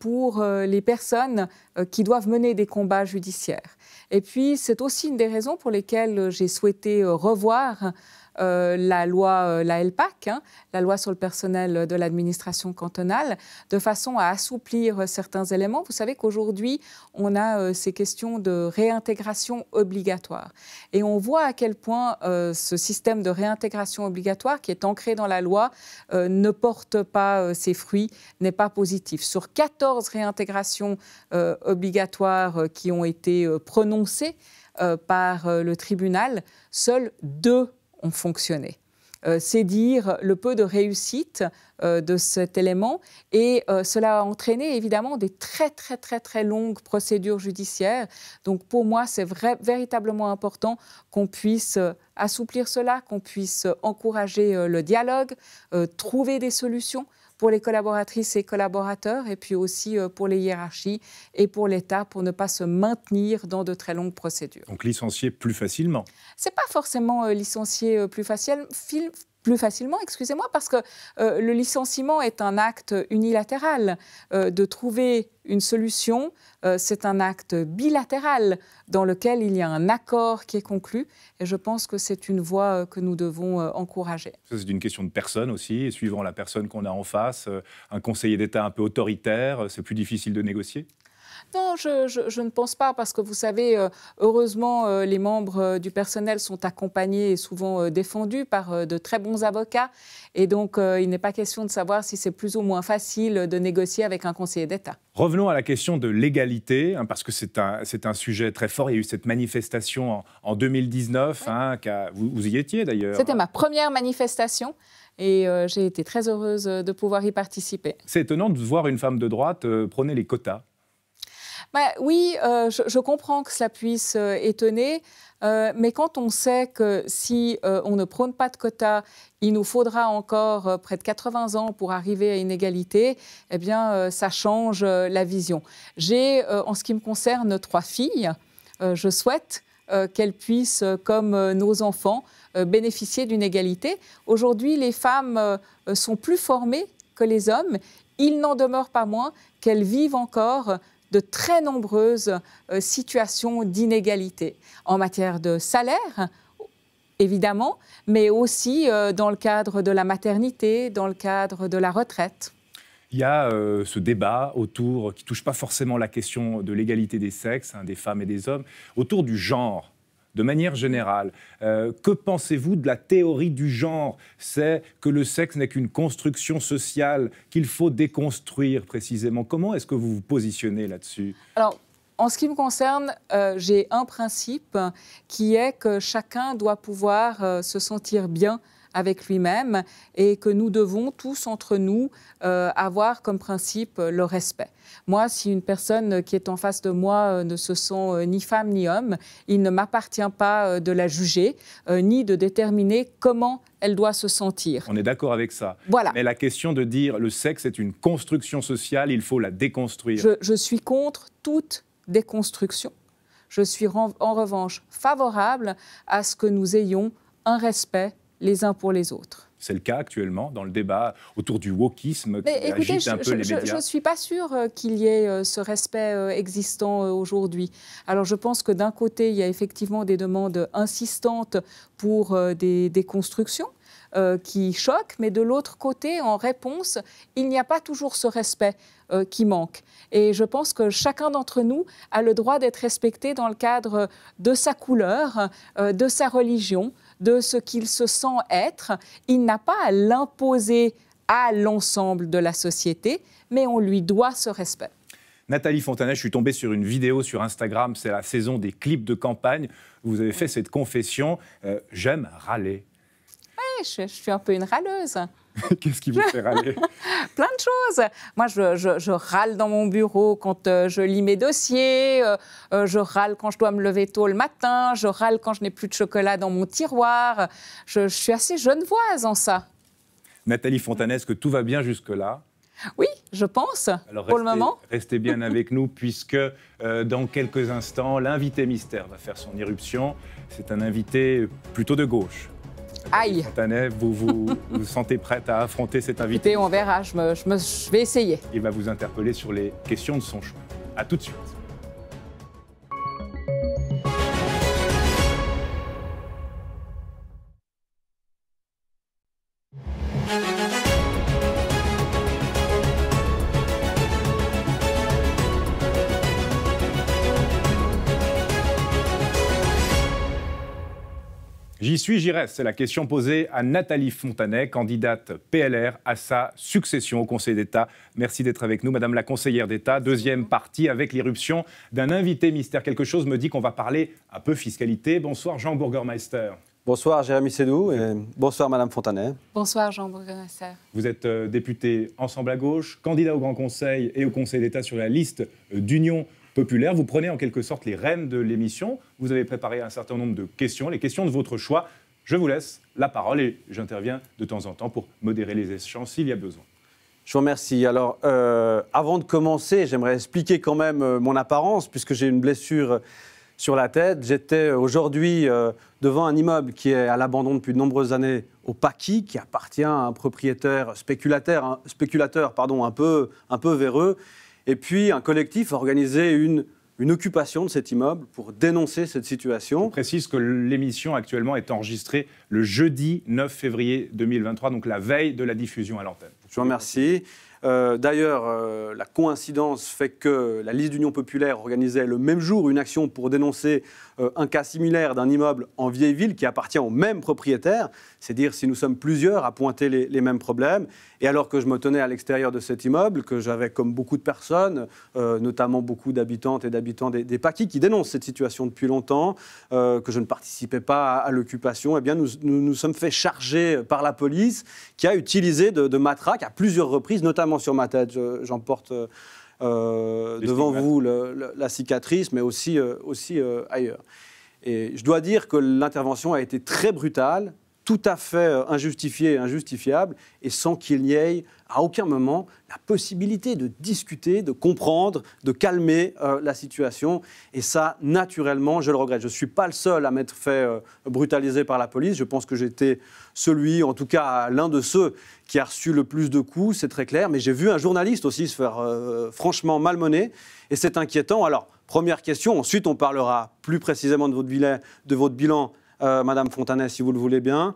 pour les personnes qui doivent mener des combats judiciaires. Et puis, c'est aussi une des raisons pour lesquelles euh, j'ai souhaité euh, revoir euh, la loi, euh, la LPAC, hein, la loi sur le personnel de l'administration cantonale, de façon à assouplir euh, certains éléments. Vous savez qu'aujourd'hui, on a ces questions de réintégration obligatoire. Et on voit à quel point ce système de réintégration obligatoire qui est ancré dans la loi ne porte pas ses fruits, n'est pas positif. Sur 14 réintégrations obligatoires qui ont été prononcées par le tribunal, seules deux ont fonctionné. Euh, c'est dire le peu de réussite euh, de cet élément. Et euh, cela a entraîné évidemment des très très très très longues procédures judiciaires. Donc pour moi, c'est véritablement important qu'on puisse assouplir cela, qu'on puisse encourager le dialogue, trouver des solutions pour les collaboratrices et collaborateurs, et puis aussi euh, pour les hiérarchies et pour l'État, pour ne pas se maintenir dans de très longues procédures. Donc licencier plus facilement C'est pas forcément euh, licencier euh, plus facile, plus facilement, excusez-moi, parce que euh, le licenciement est un acte unilatéral. Euh, de trouver une solution, euh, c'est un acte bilatéral dans lequel il y a un accord qui est conclu. Et je pense que c'est une voie que nous devons encourager. C'est une question de personne aussi, suivant la personne qu'on a en face, un conseiller d'État un peu autoritaire, c'est plus difficile de négocier non, je, ne pense pas parce que vous savez, euh, heureusement, euh, les membres euh, du personnel sont accompagnés et souvent défendus par de très bons avocats. Et donc, il n'est pas question de savoir si c'est plus ou moins facile de négocier avec un conseiller d'État. Revenons à la question de l'égalité, hein, parce que c'est un, un, sujet très fort. Il y a eu cette manifestation en, 2019, hein, vous, y étiez d'ailleurs. C'était ma première manifestation et j'ai été très heureuse de pouvoir y participer. C'est étonnant de voir une femme de droite prôner les quotas. Bah, oui, euh, je, comprends que cela puisse euh, étonner, euh, mais quand on sait que si on ne prône pas de quotas, il nous faudra encore près de 80 ans pour arriver à une égalité, eh bien, ça change la vision. J'ai, en ce qui me concerne, trois filles. je souhaite qu'elles puissent, comme nos enfants, bénéficier d'une égalité. Aujourd'hui, les femmes sont plus formées que les hommes. Il n'en demeure pas moins qu'elles vivent encore de très nombreuses euh, situations d'inégalité en matière de salaire évidemment, mais aussi euh, dans le cadre de la maternité, dans le cadre de la retraite. Il y a euh, ce débat autour, qui touche pas forcément la question de l'égalité des sexes, hein, des femmes et des hommes, autour du genre de manière générale. Euh, que pensez-vous de la théorie du genre C'est que le sexe n'est qu'une construction sociale qu'il faut déconstruire précisément. Comment est-ce que vous vous positionnez là-dessus Alors, en ce qui me concerne, euh, j'ai un principe qui est que chacun doit pouvoir euh, se sentir bien avec lui-même et que nous devons tous entre nous euh, avoir comme principe euh, le respect. Moi, si une personne qui est en face de moi euh, ne se sent ni femme ni homme, il ne m'appartient pas de la juger ni de déterminer comment elle doit se sentir. On est d'accord avec ça. Voilà. Mais la question de dire le sexe est une construction sociale, il faut la déconstruire. Je, je suis contre toute déconstruction. Je suis en revanche favorable à ce que nous ayons un respect les uns pour les autres. C'est le cas actuellement dans le débat autour du wokisme qui agite un je, peu les médias. Je ne suis pas sûre euh, qu'il y ait euh, ce respect euh, existant aujourd'hui. Alors je pense que d'un côté, il y a effectivement des demandes insistantes pour des, constructions. qui choquent, mais de l'autre côté, en réponse, il n'y a pas toujours ce respect qui manque. Et je pense que chacun d'entre nous a le droit d'être respecté dans le cadre de sa couleur, de sa religion, de ce qu'il se sent être. Il n'a pas à l'imposer à l'ensemble de la société, mais on lui doit ce respect. Nathalie Fontanet, je suis tombée sur une vidéo sur Instagram, c'est la saison des clips de campagne. Vous avez fait cette confession, euh, j'aime râler. Oui, je suis un peu une râleuse. *laughs* Qu'est-ce qui vous fait râler *laughs* Plein de choses. Moi, je, râle dans mon bureau quand euh, je lis mes dossiers, euh, euh, je râle quand je dois me lever tôt le matin, je râle quand je n'ai plus de chocolat dans mon tiroir. Je, suis assez genevoise en ça. Nathalie Fontanès, que tout va bien jusque-là oui, je pense, pour le moment. Restez bien *laughs* avec nous, puisque dans quelques instants, l'invité mystère va faire son irruption. C'est un invité plutôt de gauche. Aïe. vous vous, *laughs* vous sentez prête à affronter cet invité on verra, je, me, je, me, vais essayer. Il va vous interpeller sur les questions de son choix. À tout de suite. suis-je reste. C'est la question posée à Nathalie Fontanet, candidate PLR à sa succession au Conseil d'État. Merci d'être avec nous, Madame la conseillère d'État. Deuxième partie avec l'irruption d'un invité mystère. Quelque chose me dit qu'on va parler un peu fiscalité. Bonsoir Jean Burgermeister. Bonsoir Jérémy Sédou et bonsoir Madame Fontanet. Bonsoir Jean Bourgermeister. Vous êtes euh, député Ensemble à gauche, candidat au Grand Conseil et au Conseil d'État sur la liste euh, d'Union populaire. Vous prenez en quelque sorte les rênes de l'émission. Vous avez préparé un certain nombre de questions, les questions de votre choix. Je vous laisse la parole et j'interviens de temps en temps pour modérer les échanges s'il y a besoin. Je vous remercie. Alors, euh, avant de commencer, j'aimerais expliquer quand même euh, mon apparence, puisque j'ai une blessure euh, sur la tête. J'étais aujourd'hui devant un immeuble qui est à l'abandon depuis de nombreuses années au Paquis, qui appartient à un propriétaire spéculateur, spéculateur pardon, un, peu, un peu véreux, et puis, un collectif a organisé une, occupation de cet immeuble pour dénoncer cette situation. Je précise que l'émission actuellement est enregistrée le jeudi 9 février 2023, donc la veille de la diffusion à l'antenne. Je vous remercie. Euh, d'ailleurs, euh, la coïncidence fait que la liste d'Union populaire organisait le même jour une action pour dénoncer euh, un cas similaire d'un immeuble en vieille ville qui appartient au même propriétaire, c'est dire si nous sommes plusieurs à pointer les, mêmes problèmes. Et alors que je me tenais à l'extérieur de cet immeuble, que j'avais comme beaucoup de personnes, euh, notamment beaucoup d'habitantes et d'habitants des, Paquis qui dénoncent cette situation depuis longtemps, euh, que je ne participais pas à, l'occupation, eh bien nous, nous, sommes fait charger par la police qui a utilisé de, de matraques à plusieurs reprises, notamment sur ma tête. J'en porte euh, devant vous la cicatrice, mais aussi, euh, aussi euh, ailleurs. Et je dois dire que l'intervention a été très brutale tout à fait euh, injustifié et injustifiable, et sans qu'il n'y ait à aucun moment la possibilité de discuter, de comprendre, de calmer euh, la situation. Et ça, naturellement, je le regrette. Je ne suis pas le seul à m'être fait euh, brutaliser par la police. Je pense que j'étais celui, en tout cas l'un de ceux qui a reçu le plus de coups, c'est très clair. Mais j'ai vu un journaliste aussi se faire franchement malmener, et c'est inquiétant. Alors, première question, ensuite on parlera plus précisément de votre de votre bilan euh, Madame Fontanet, si vous le voulez bien.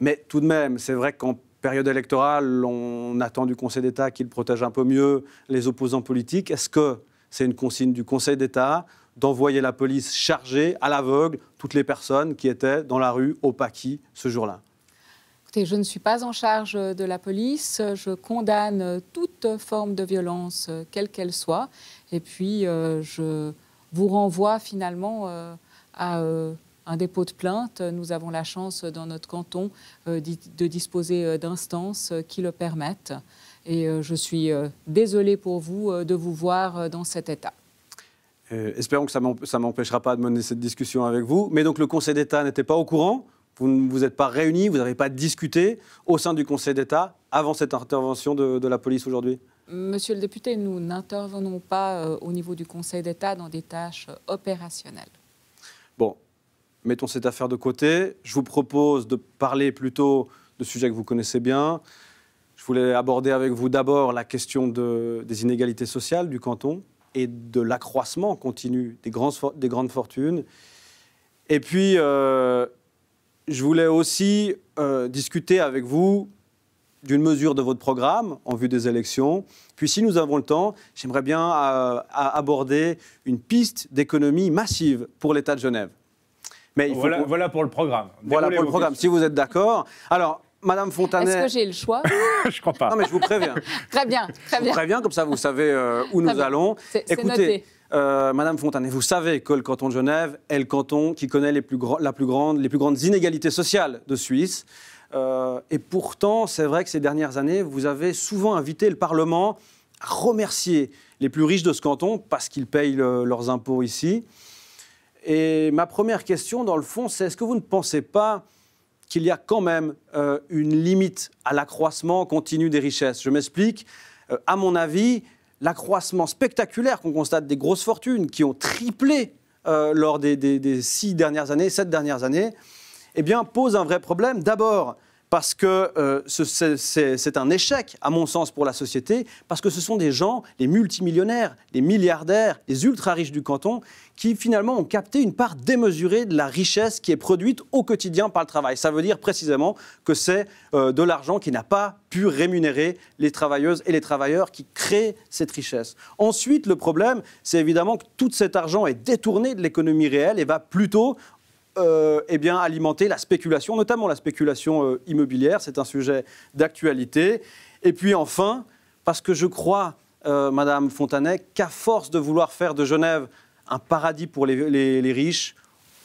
Mais tout de même, c'est vrai qu'en période électorale, on attend du Conseil d'État qu'il protège un peu mieux les opposants politiques. Est-ce que c'est une consigne du Conseil d'État d'envoyer la police chargée, à l'aveugle toutes les personnes qui étaient dans la rue au Paquis ce jour-là Écoutez, je ne suis pas en charge de la police. Je condamne toute forme de violence, euh, quelle qu'elle soit. Et puis, euh, je vous renvoie finalement à un dépôt de plainte. Nous avons la chance dans notre canton euh, de disposer euh, d'instances euh, qui le permettent. Et je suis désolée pour vous de vous voir dans cet état. espérons que ça ne m'empêchera pas de mener cette discussion avec vous. Mais donc le Conseil d'État n'était pas au courant vous ne vous êtes pas réunis, vous n'avez pas discuté au sein du Conseil d'État avant cette intervention de, la police aujourd'hui Monsieur le député, nous n'intervenons pas au niveau du Conseil d'État dans des tâches opérationnelles. Bon, mettons cette affaire de côté. Je vous propose de parler plutôt de sujets que vous connaissez bien. Je voulais aborder avec vous d'abord la question des inégalités sociales du canton et de l'accroissement continu des, grandes fortunes. Et puis, euh, je voulais aussi euh, discuter avec vous d'une mesure de votre programme en vue des élections. Puis si nous avons le temps, j'aimerais bien euh, aborder une piste d'économie massive pour l'État de Genève. Mais voilà, pour le programme. voilà pour le programme, si vous êtes d'accord. Alors, Madame Fontanet. Est-ce que j'ai le choix *laughs* Je crois pas. Non, mais je vous préviens. *laughs* très bien, très bien. Je vous préviens, comme ça vous savez euh, où nous allons. Écoutez. Euh, Madame Fontanet, vous savez que le canton de Genève est le canton qui connaît les plus, la plus grande, les plus grandes inégalités sociales de Suisse. Euh, et pourtant, c'est vrai que ces dernières années, vous avez souvent invité le Parlement à remercier les plus riches de ce canton parce qu'ils payent leurs impôts ici. Et ma première question, dans le fond, c'est est-ce que vous ne pensez pas qu'il y a quand même euh, une limite à l'accroissement continu des richesses Je m'explique. Euh, à mon avis, l'accroissement spectaculaire qu'on constate des grosses fortunes qui ont triplé euh, lors des, des, six dernières années, sept dernières années, eh bien, pose un vrai problème. D'abord, parce que euh, c'est un échec, à mon sens, pour la société, parce que ce sont des gens, les multimillionnaires, les milliardaires, les ultra-riches du canton, qui finalement ont capté une part démesurée de la richesse qui est produite au quotidien par le travail. Ça veut dire précisément que c'est euh, de l'argent qui n'a pas pu rémunérer les travailleuses et les travailleurs qui créent cette richesse. Ensuite, le problème, c'est évidemment que tout cet argent est détourné de l'économie réelle et va plutôt euh, eh bien, alimenter la spéculation, notamment la spéculation euh, immobilière. C'est un sujet d'actualité. Et puis enfin, parce que je crois, euh, Madame Fontanet, qu'à force de vouloir faire de Genève un paradis pour les, riches,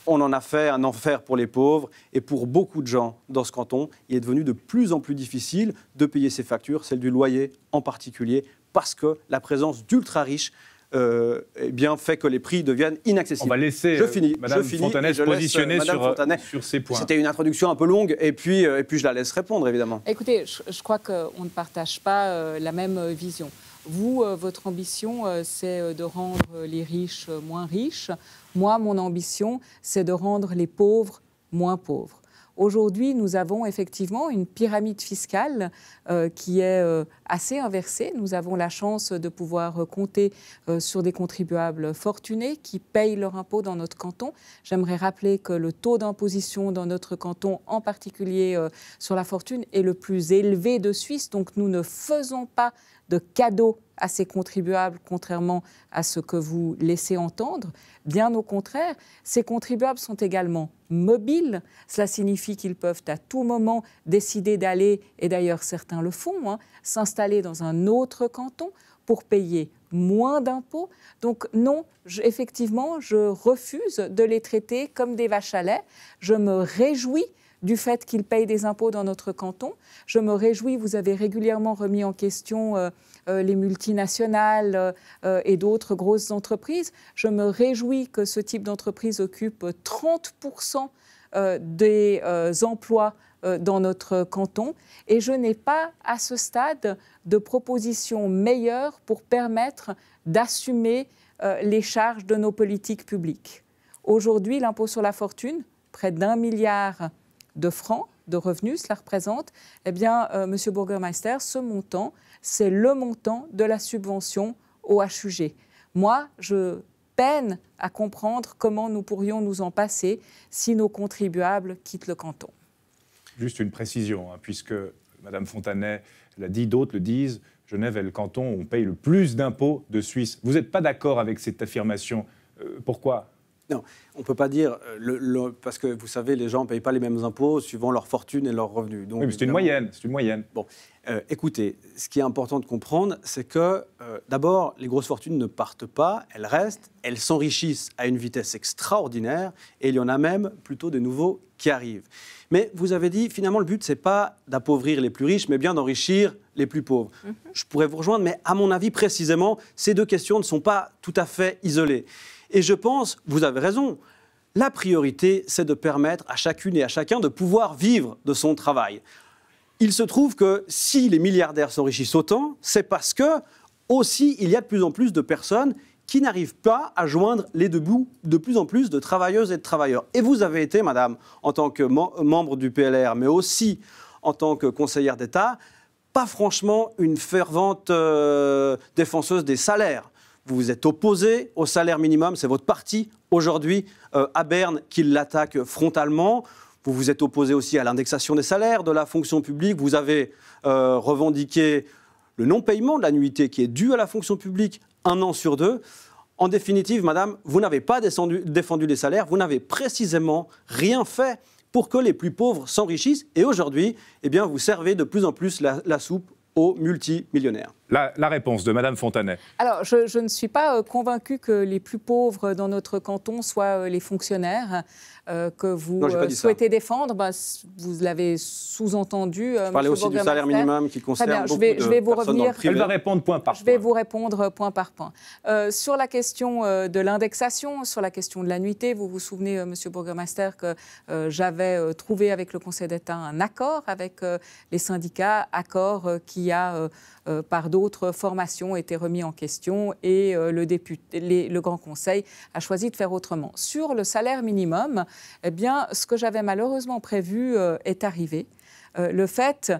on en a fait un enfer pour les pauvres. Et pour beaucoup de gens dans ce canton, il est devenu de plus en plus difficile de payer ses factures, celles du loyer en particulier, parce que la présence d'ultra-riches euh, eh bien, fait que les prix deviennent inaccessibles. On va laisser je finis, euh, euh, sur, sur, ces points. C'était une introduction un peu longue, et puis, et puis je la laisse répondre, évidemment. Écoutez, je, je crois qu'on ne partage pas la même vision. Vous, votre ambition, c'est de rendre les riches moins riches. Moi, mon ambition, c'est de rendre les pauvres moins pauvres. Aujourd'hui, nous avons effectivement une pyramide fiscale euh, qui est euh, assez inversée. Nous avons la chance de pouvoir compter euh, sur des contribuables fortunés qui payent leur impôts dans notre canton. J'aimerais rappeler que le taux d'imposition dans notre canton, en particulier sur la fortune, est le plus élevé de Suisse. Donc nous ne faisons pas de cadeaux à ces contribuables, contrairement à ce que vous laissez entendre. Bien au contraire, ces contribuables sont également mobiles. Cela signifie qu'ils peuvent à tout moment décider d'aller, et d'ailleurs certains le font, hein, s'installer dans un autre canton pour payer moins d'impôts. Donc non, effectivement, je refuse de les traiter comme des vaches à lait. Je me réjouis du fait qu'ils payent des impôts dans notre canton. Je me réjouis, vous avez régulièrement remis en question euh, euh, les multinationales euh, et d'autres grosses entreprises. Je me réjouis que ce type d'entreprise occupe 30% des emplois dans notre canton. Et je n'ai pas, à ce stade, de proposition meilleure pour permettre d'assumer les charges de nos politiques publiques. Aujourd'hui, l'impôt sur la fortune, près d'un milliard de francs de revenus, cela représente, eh bien, M. Euh, Monsieur Burgermeister, ce montant, c'est le montant de la subvention au HUG. Moi, je peine à comprendre comment nous pourrions nous en passer si nos contribuables quittent le canton. Juste une précision, hein, puisque Mme Fontanet l'a dit, d'autres le disent, Genève est le canton où on paye le plus d'impôts de Suisse. Vous n'êtes pas d'accord avec cette affirmation. Euh, pourquoi non, on ne peut pas dire, euh, parce que vous savez, les gens ne payent pas les mêmes impôts suivant leur fortune et leurs revenus. oui, mais c'est une moyenne, c'est une moyenne. Bon, euh, écoutez, ce qui est important de comprendre, c'est que euh, d'abord, les grosses fortunes ne partent pas, elles restent, elles s'enrichissent à une vitesse extraordinaire, et il y en a même plutôt des nouveaux qui arrivent. Mais vous avez dit, finalement, le but, n'est pas d'appauvrir les plus riches, mais bien d'enrichir les plus pauvres. Mhm. Je pourrais vous rejoindre, mais à mon avis, précisément, ces deux questions ne sont pas tout à fait isolées. Et je pense, vous avez raison, la priorité, c'est de permettre à chacune et à chacun de pouvoir vivre de son travail. Il se trouve que si les milliardaires s'enrichissent autant, c'est parce que aussi il y a de plus en plus de personnes qui n'arrivent pas à joindre les deux bouts de plus en plus de travailleuses et de travailleurs. Et vous avez été, madame, en tant que membre du PLR, mais aussi en tant que conseillère d'État, pas franchement une fervente euh, défenseuse des salaires vous vous êtes opposé au salaire minimum, c'est votre parti aujourd'hui euh, à Berne qui l'attaque frontalement. Vous vous êtes opposé aussi à l'indexation des salaires de la fonction publique. Vous avez euh, revendiqué le non-paiement de l'annuité qui est due à la fonction publique un an sur deux. En définitive, madame, vous n'avez pas défendu les salaires, vous n'avez précisément rien fait pour que les plus pauvres s'enrichissent. Et aujourd'hui, eh bien, vous servez de plus en plus la soupe aux multimillionnaires. La, réponse de Madame Fontanet. Alors, je, ne suis pas euh, convaincue que les plus pauvres dans notre canton soient euh, les fonctionnaires euh, que vous souhaitez défendre. Bah, vous l'avez sous-entendu. Je parlais aussi du salaire minimum qui concerne beaucoup je vais, de je vais vous répondre point par point. Je vais vous répondre point par point. sur la question de l'indexation, sur la question de l'annuité, vous vous souvenez, Monsieur Burgermaster, que j'avais trouvé avec le Conseil d'État un accord avec les syndicats, accord qui a, pardon, d'autres formations étaient remis en question et euh, le, Grand Conseil a choisi de faire autrement. Sur le salaire minimum, eh bien, ce que j'avais malheureusement prévu euh, est arrivé. Euh, le fait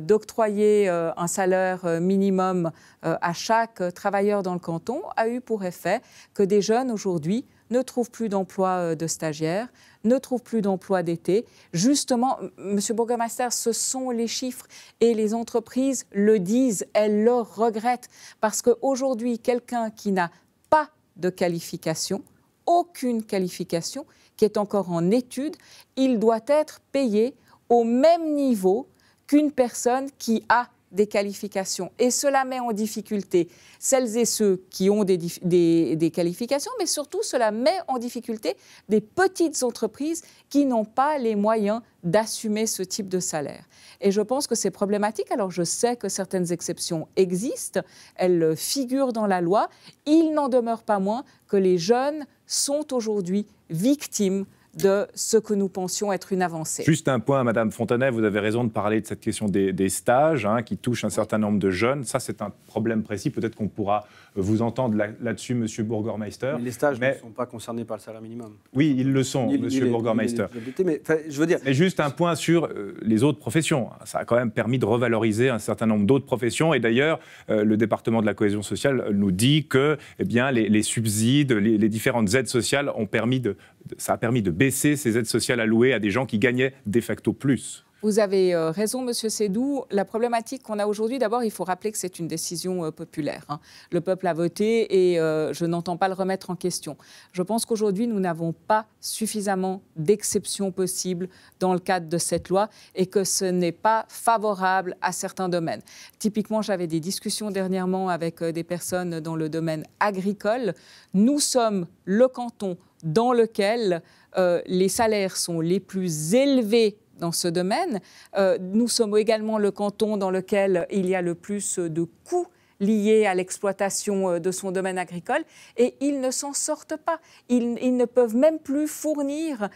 d'octroyer un salaire minimum à chaque travailleur dans le canton a eu pour effet que des jeunes aujourd'hui ne trouvent plus d'emploi de stagiaires, ne trouvent plus d'emploi d'été. Justement, Monsieur Bourgmeister, ce sont les chiffres et les entreprises le disent, elles le regrettent parce qu'aujourd'hui, quelqu'un qui n'a pas de qualification, aucune qualification, qui est encore en étude, il doit être payé au même niveau qu'une personne qui a des qualifications. Et cela met en difficulté celles et ceux qui ont des, qualifications, mais surtout cela met en difficulté des petites entreprises qui n'ont pas les moyens d'assumer ce type de salaire. Et je pense que c'est problématique. Alors je sais que certaines exceptions existent, elles euh, figurent dans la loi. Il n'en demeure pas moins que les jeunes sont aujourd'hui victimes de ce que nous pensions être une avancée. Juste un point, Madame Fontanet, vous avez raison de parler de cette question des, stages hein, qui touchent un certain nombre de jeunes. Ça, c'est un problème précis. Peut-être qu'on pourra euh, vous entendre là-dessus, Monsieur Bourgormeister. les stages ne sont pas concernés par le salaire minimum. Oui, ils le sont, Monsieur Bourgormeister. mais je veux dire. Mais juste un point sur euh, les autres professions. Ça a quand même permis de revaloriser un certain nombre d'autres professions. Et d'ailleurs, euh, le département de la cohésion sociale nous dit que, eh bien, les, subsides, les, les différentes aides sociales ont permis de, ça a permis de baisser ces aides sociales allouées à des gens qui gagnaient de facto plus. Vous avez euh, raison, Monsieur Sédou. La problématique qu'on a aujourd'hui, d'abord, il faut rappeler que c'est une décision euh, populaire. Hein. Le peuple a voté et euh, je n'entends pas le remettre en question. Je pense qu'aujourd'hui, nous n'avons pas suffisamment d'exceptions possibles dans le cadre de cette loi et que ce n'est pas favorable à certains domaines. Typiquement, j'avais des discussions dernièrement avec des personnes dans le domaine agricole. Nous sommes le canton dans lequel euh, les salaires sont les plus élevés dans ce domaine. Euh, nous sommes également le canton dans lequel il y a le plus de coûts liés à l'exploitation euh, de son domaine agricole et ils ne s'en sortent pas. Ils, ne peuvent même plus fournir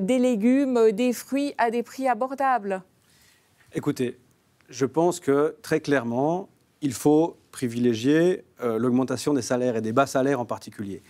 des légumes, des fruits à des prix abordables. Écoutez, je pense que très clairement, il faut privilégier l'augmentation des salaires et des bas salaires en particulier.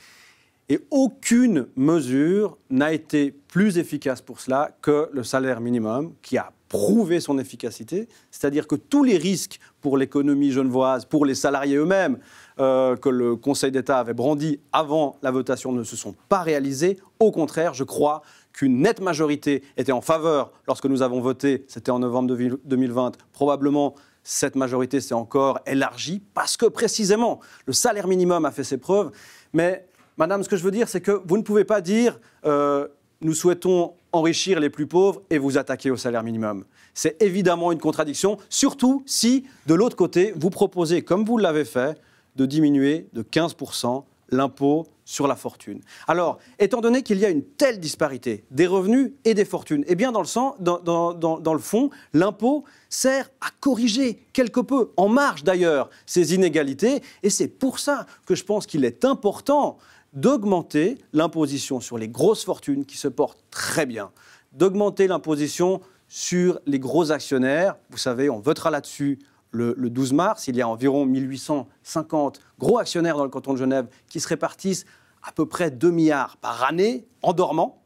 Et aucune mesure n'a été plus efficace pour cela que le salaire minimum, qui a prouvé son efficacité, c'est-à-dire que tous les risques pour l'économie genevoise, pour les salariés eux-mêmes, euh, que le Conseil d'État avait brandi avant la votation ne se sont pas réalisés. Au contraire, je crois qu'une nette majorité était en faveur lorsque nous avons voté, c'était en novembre 2020, probablement cette majorité s'est encore élargie parce que précisément le salaire minimum a fait ses preuves, mais Madame, ce que je veux dire, c'est que vous ne pouvez pas dire euh, nous souhaitons enrichir les plus pauvres et vous attaquer au salaire minimum. C'est évidemment une contradiction, surtout si, de l'autre côté, vous proposez, comme vous l'avez fait, de diminuer de 15% l'impôt sur la fortune. Alors, étant donné qu'il y a une telle disparité des revenus et des fortunes, et eh bien, dans le fond, l'impôt sert à corriger quelque peu, en marge d'ailleurs, ces inégalités. Et c'est pour ça que je pense qu'il est important d'augmenter l'imposition sur les grosses fortunes qui se portent très bien, d'augmenter l'imposition sur les gros actionnaires. Vous savez, on votera là-dessus le, 12 mars. Il y a environ 1850 gros actionnaires dans le canton de Genève qui se répartissent à peu près 2 milliards par année en dormant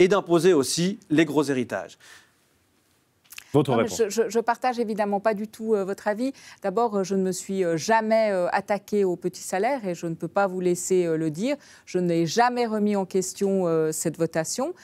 et d'imposer aussi les gros héritages. Votre Je, ne partage évidemment pas du tout euh, votre avis. D'abord, euh, je ne me suis euh, jamais attaquée attaqué au petit salaire et je ne peux pas vous laisser le dire. Je n'ai jamais remis en question cette votation.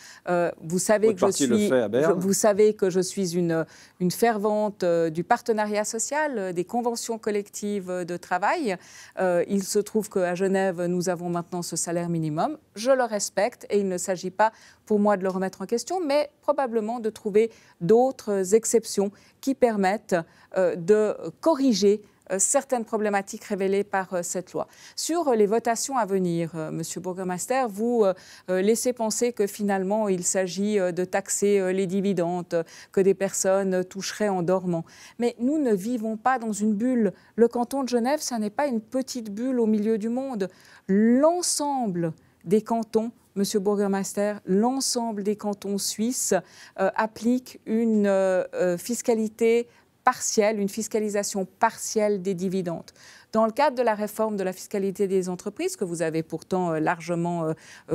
vous savez que je suis, vous savez que je suis une une fervente du partenariat social, des conventions collectives de travail. il se trouve qu'à Genève, nous avons maintenant ce salaire minimum. Je le respecte et il ne s'agit pas pour moi de le remettre en question, mais probablement de trouver d'autres exceptions qui permettent euh, de corriger euh, certaines problématiques révélées par euh, cette loi. Sur les votations à venir, Monsieur Bourgmaster, vous laissez penser que finalement il s'agit de taxer les dividendes que des personnes toucheraient en dormant. Mais nous ne vivons pas dans une bulle. Le canton de Genève, ce n'est pas une petite bulle au milieu du monde. L'ensemble des cantons Monsieur Burgermeister, l'ensemble des cantons suisses applique euh, appliquent une euh, euh, fiscalité partielle, une fiscalisation partielle des dividendes. Dans le cadre de la réforme de la fiscalité des entreprises, que vous avez pourtant largement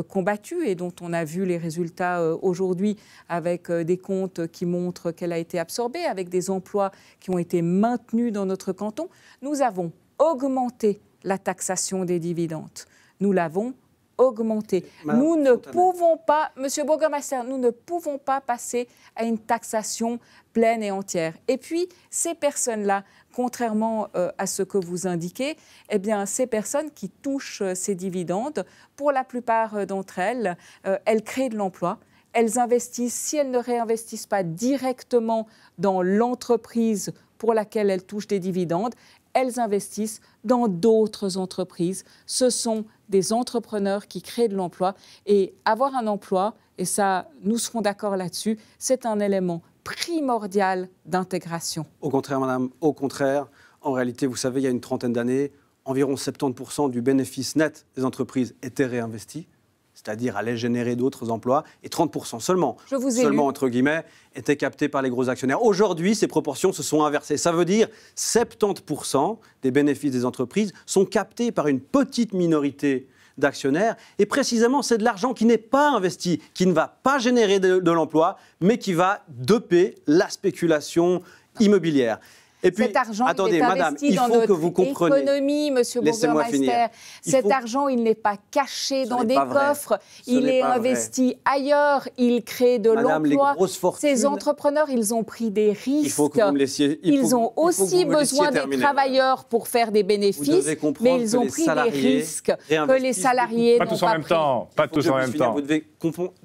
combattue et dont on a vu les résultats aujourd'hui avec des comptes qui montrent qu'elle a été absorbée, avec des emplois qui ont été maintenus dans notre canton, nous avons augmenté la taxation des dividendes. Nous l'avons augmenter. nous ne pouvons pas, Monsieur nous ne pouvons pas passer à une taxation pleine et entière. Et puis, ces personnes-là, contrairement euh, à ce que vous indiquez, eh bien, ces personnes qui touchent euh, ces dividendes, pour la plupart euh, d'entre elles, elles créent de l'emploi. Elles investissent, si elles ne réinvestissent pas directement dans l'entreprise pour laquelle elles touchent des dividendes, elles investissent dans d'autres entreprises. Ce sont des entrepreneurs qui créent de l'emploi. Et avoir un emploi, et ça, nous serons d'accord là-dessus, c'est un élément primordial d'intégration. Au contraire, madame, au contraire, en réalité, vous savez, il y a une trentaine d'années, environ 70% du bénéfice net des entreprises était réinvesti c'est-à-dire allait générer d'autres emplois, et 30% seulement, seulement entre guillemets, étaient captés par les gros actionnaires. Aujourd'hui, ces proportions se sont inversées. Ça veut dire 70% des bénéfices des entreprises sont captés par une petite minorité d'actionnaires. Et précisément, c'est de l'argent qui n'est pas investi, qui ne va pas générer de l'emploi, mais qui va doper la spéculation immobilière. Et puis, cet argent, attendez, est madame, investi il dans notre que vous compreniez. économie, Monsieur Cet argent, il n'est pas caché dans des coffres. Il est investi ailleurs. Il crée de l'emploi. Ces entrepreneurs, ils ont pris des risques. Il faut que vous me laissiez, ils ont aussi besoin des travailleurs pour faire des bénéfices, mais ils ont pris des risques que les salariés n'ont pas Pas tous en même temps. Pas tous en même temps. Vous devez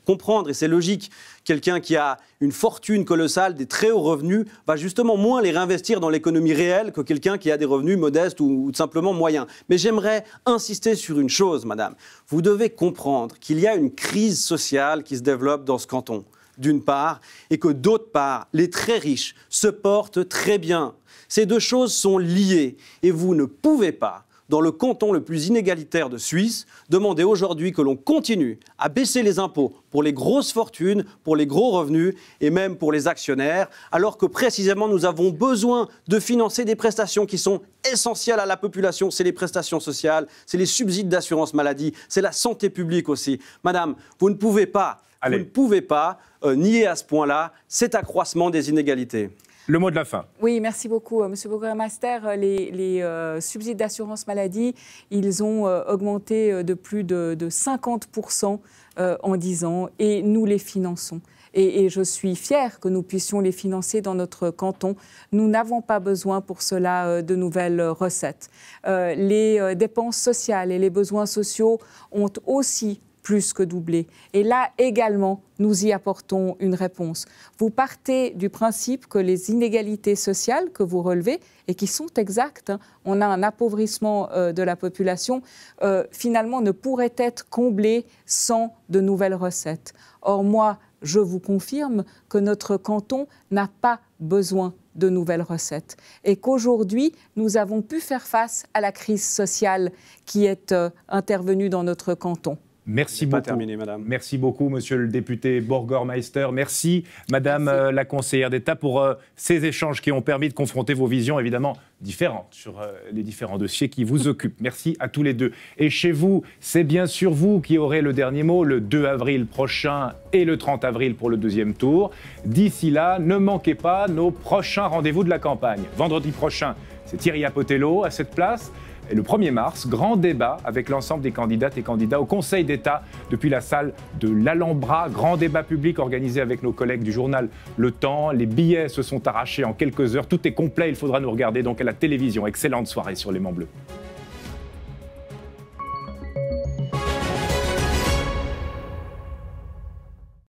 comprendre, et c'est logique quelqu'un qui a une fortune colossale, des très hauts revenus, va justement moins les réinvestir dans l'économie réelle que quelqu'un qui a des revenus modestes ou, simplement moyens. Mais j'aimerais insister sur une chose, madame. Vous devez comprendre qu'il y a une crise sociale qui se développe dans ce canton d'une part, et que d'autre part, les très riches se portent très bien. Ces deux choses sont liées et vous ne pouvez pas dans le canton le plus inégalitaire de Suisse, demander aujourd'hui que l'on continue à baisser les impôts pour les grosses fortunes, pour les gros revenus et même pour les actionnaires, alors que précisément nous avons besoin de financer des prestations qui sont essentielles à la population. C'est les prestations sociales, c'est les subsides d'assurance maladie, c'est la santé publique aussi. Madame, vous ne pouvez pas, ne pouvez pas euh, nier à ce point-là cet accroissement des inégalités. Le mot de la fin. Oui, merci beaucoup, euh, Monsieur Bourgogne-Master. Euh, les, les euh, subsides d'assurance maladie, ils ont augmenté de plus de, 50% en 10 ans et nous les finançons. Et, je suis fière que nous puissions les financer dans notre canton. Nous n'avons pas besoin pour cela de nouvelles recettes. les dépenses sociales et les besoins sociaux ont aussi plus que doublé. Et là également, nous y apportons une réponse. Vous partez du principe que les inégalités sociales que vous relevez, et qui sont exactes, hein, on a un appauvrissement euh, de la population, euh, finalement ne pourraient être comblées sans de nouvelles recettes. Or, moi, je vous confirme que notre canton n'a pas besoin de nouvelles recettes et qu'aujourd'hui, nous avons pu faire face à la crise sociale qui est euh, intervenue dans notre canton. Merci beaucoup. madame. Merci beaucoup, monsieur le député Borgormeister. Merci, madame euh, la conseillère d'État, pour euh, ces échanges qui ont permis de confronter vos visions, évidemment, différentes sur euh, les différents dossiers qui vous occupent. Merci à tous les deux. Et chez vous, c'est bien sûr vous qui aurez le dernier mot le 2 avril prochain et le 30 avril pour le deuxième tour. D'ici là, ne manquez pas nos prochains rendez-vous de la campagne. Vendredi prochain, c'est Thierry Apotello à cette place et le 1er mars, grand débat avec l'ensemble des candidates et candidats au Conseil d'État depuis la salle de l'Alhambra. Grand débat public organisé avec nos collègues du journal Le Temps. Les billets se sont arrachés en quelques heures. Tout est complet, il faudra nous regarder donc à la télévision. Excellente soirée sur les Mans Bleus.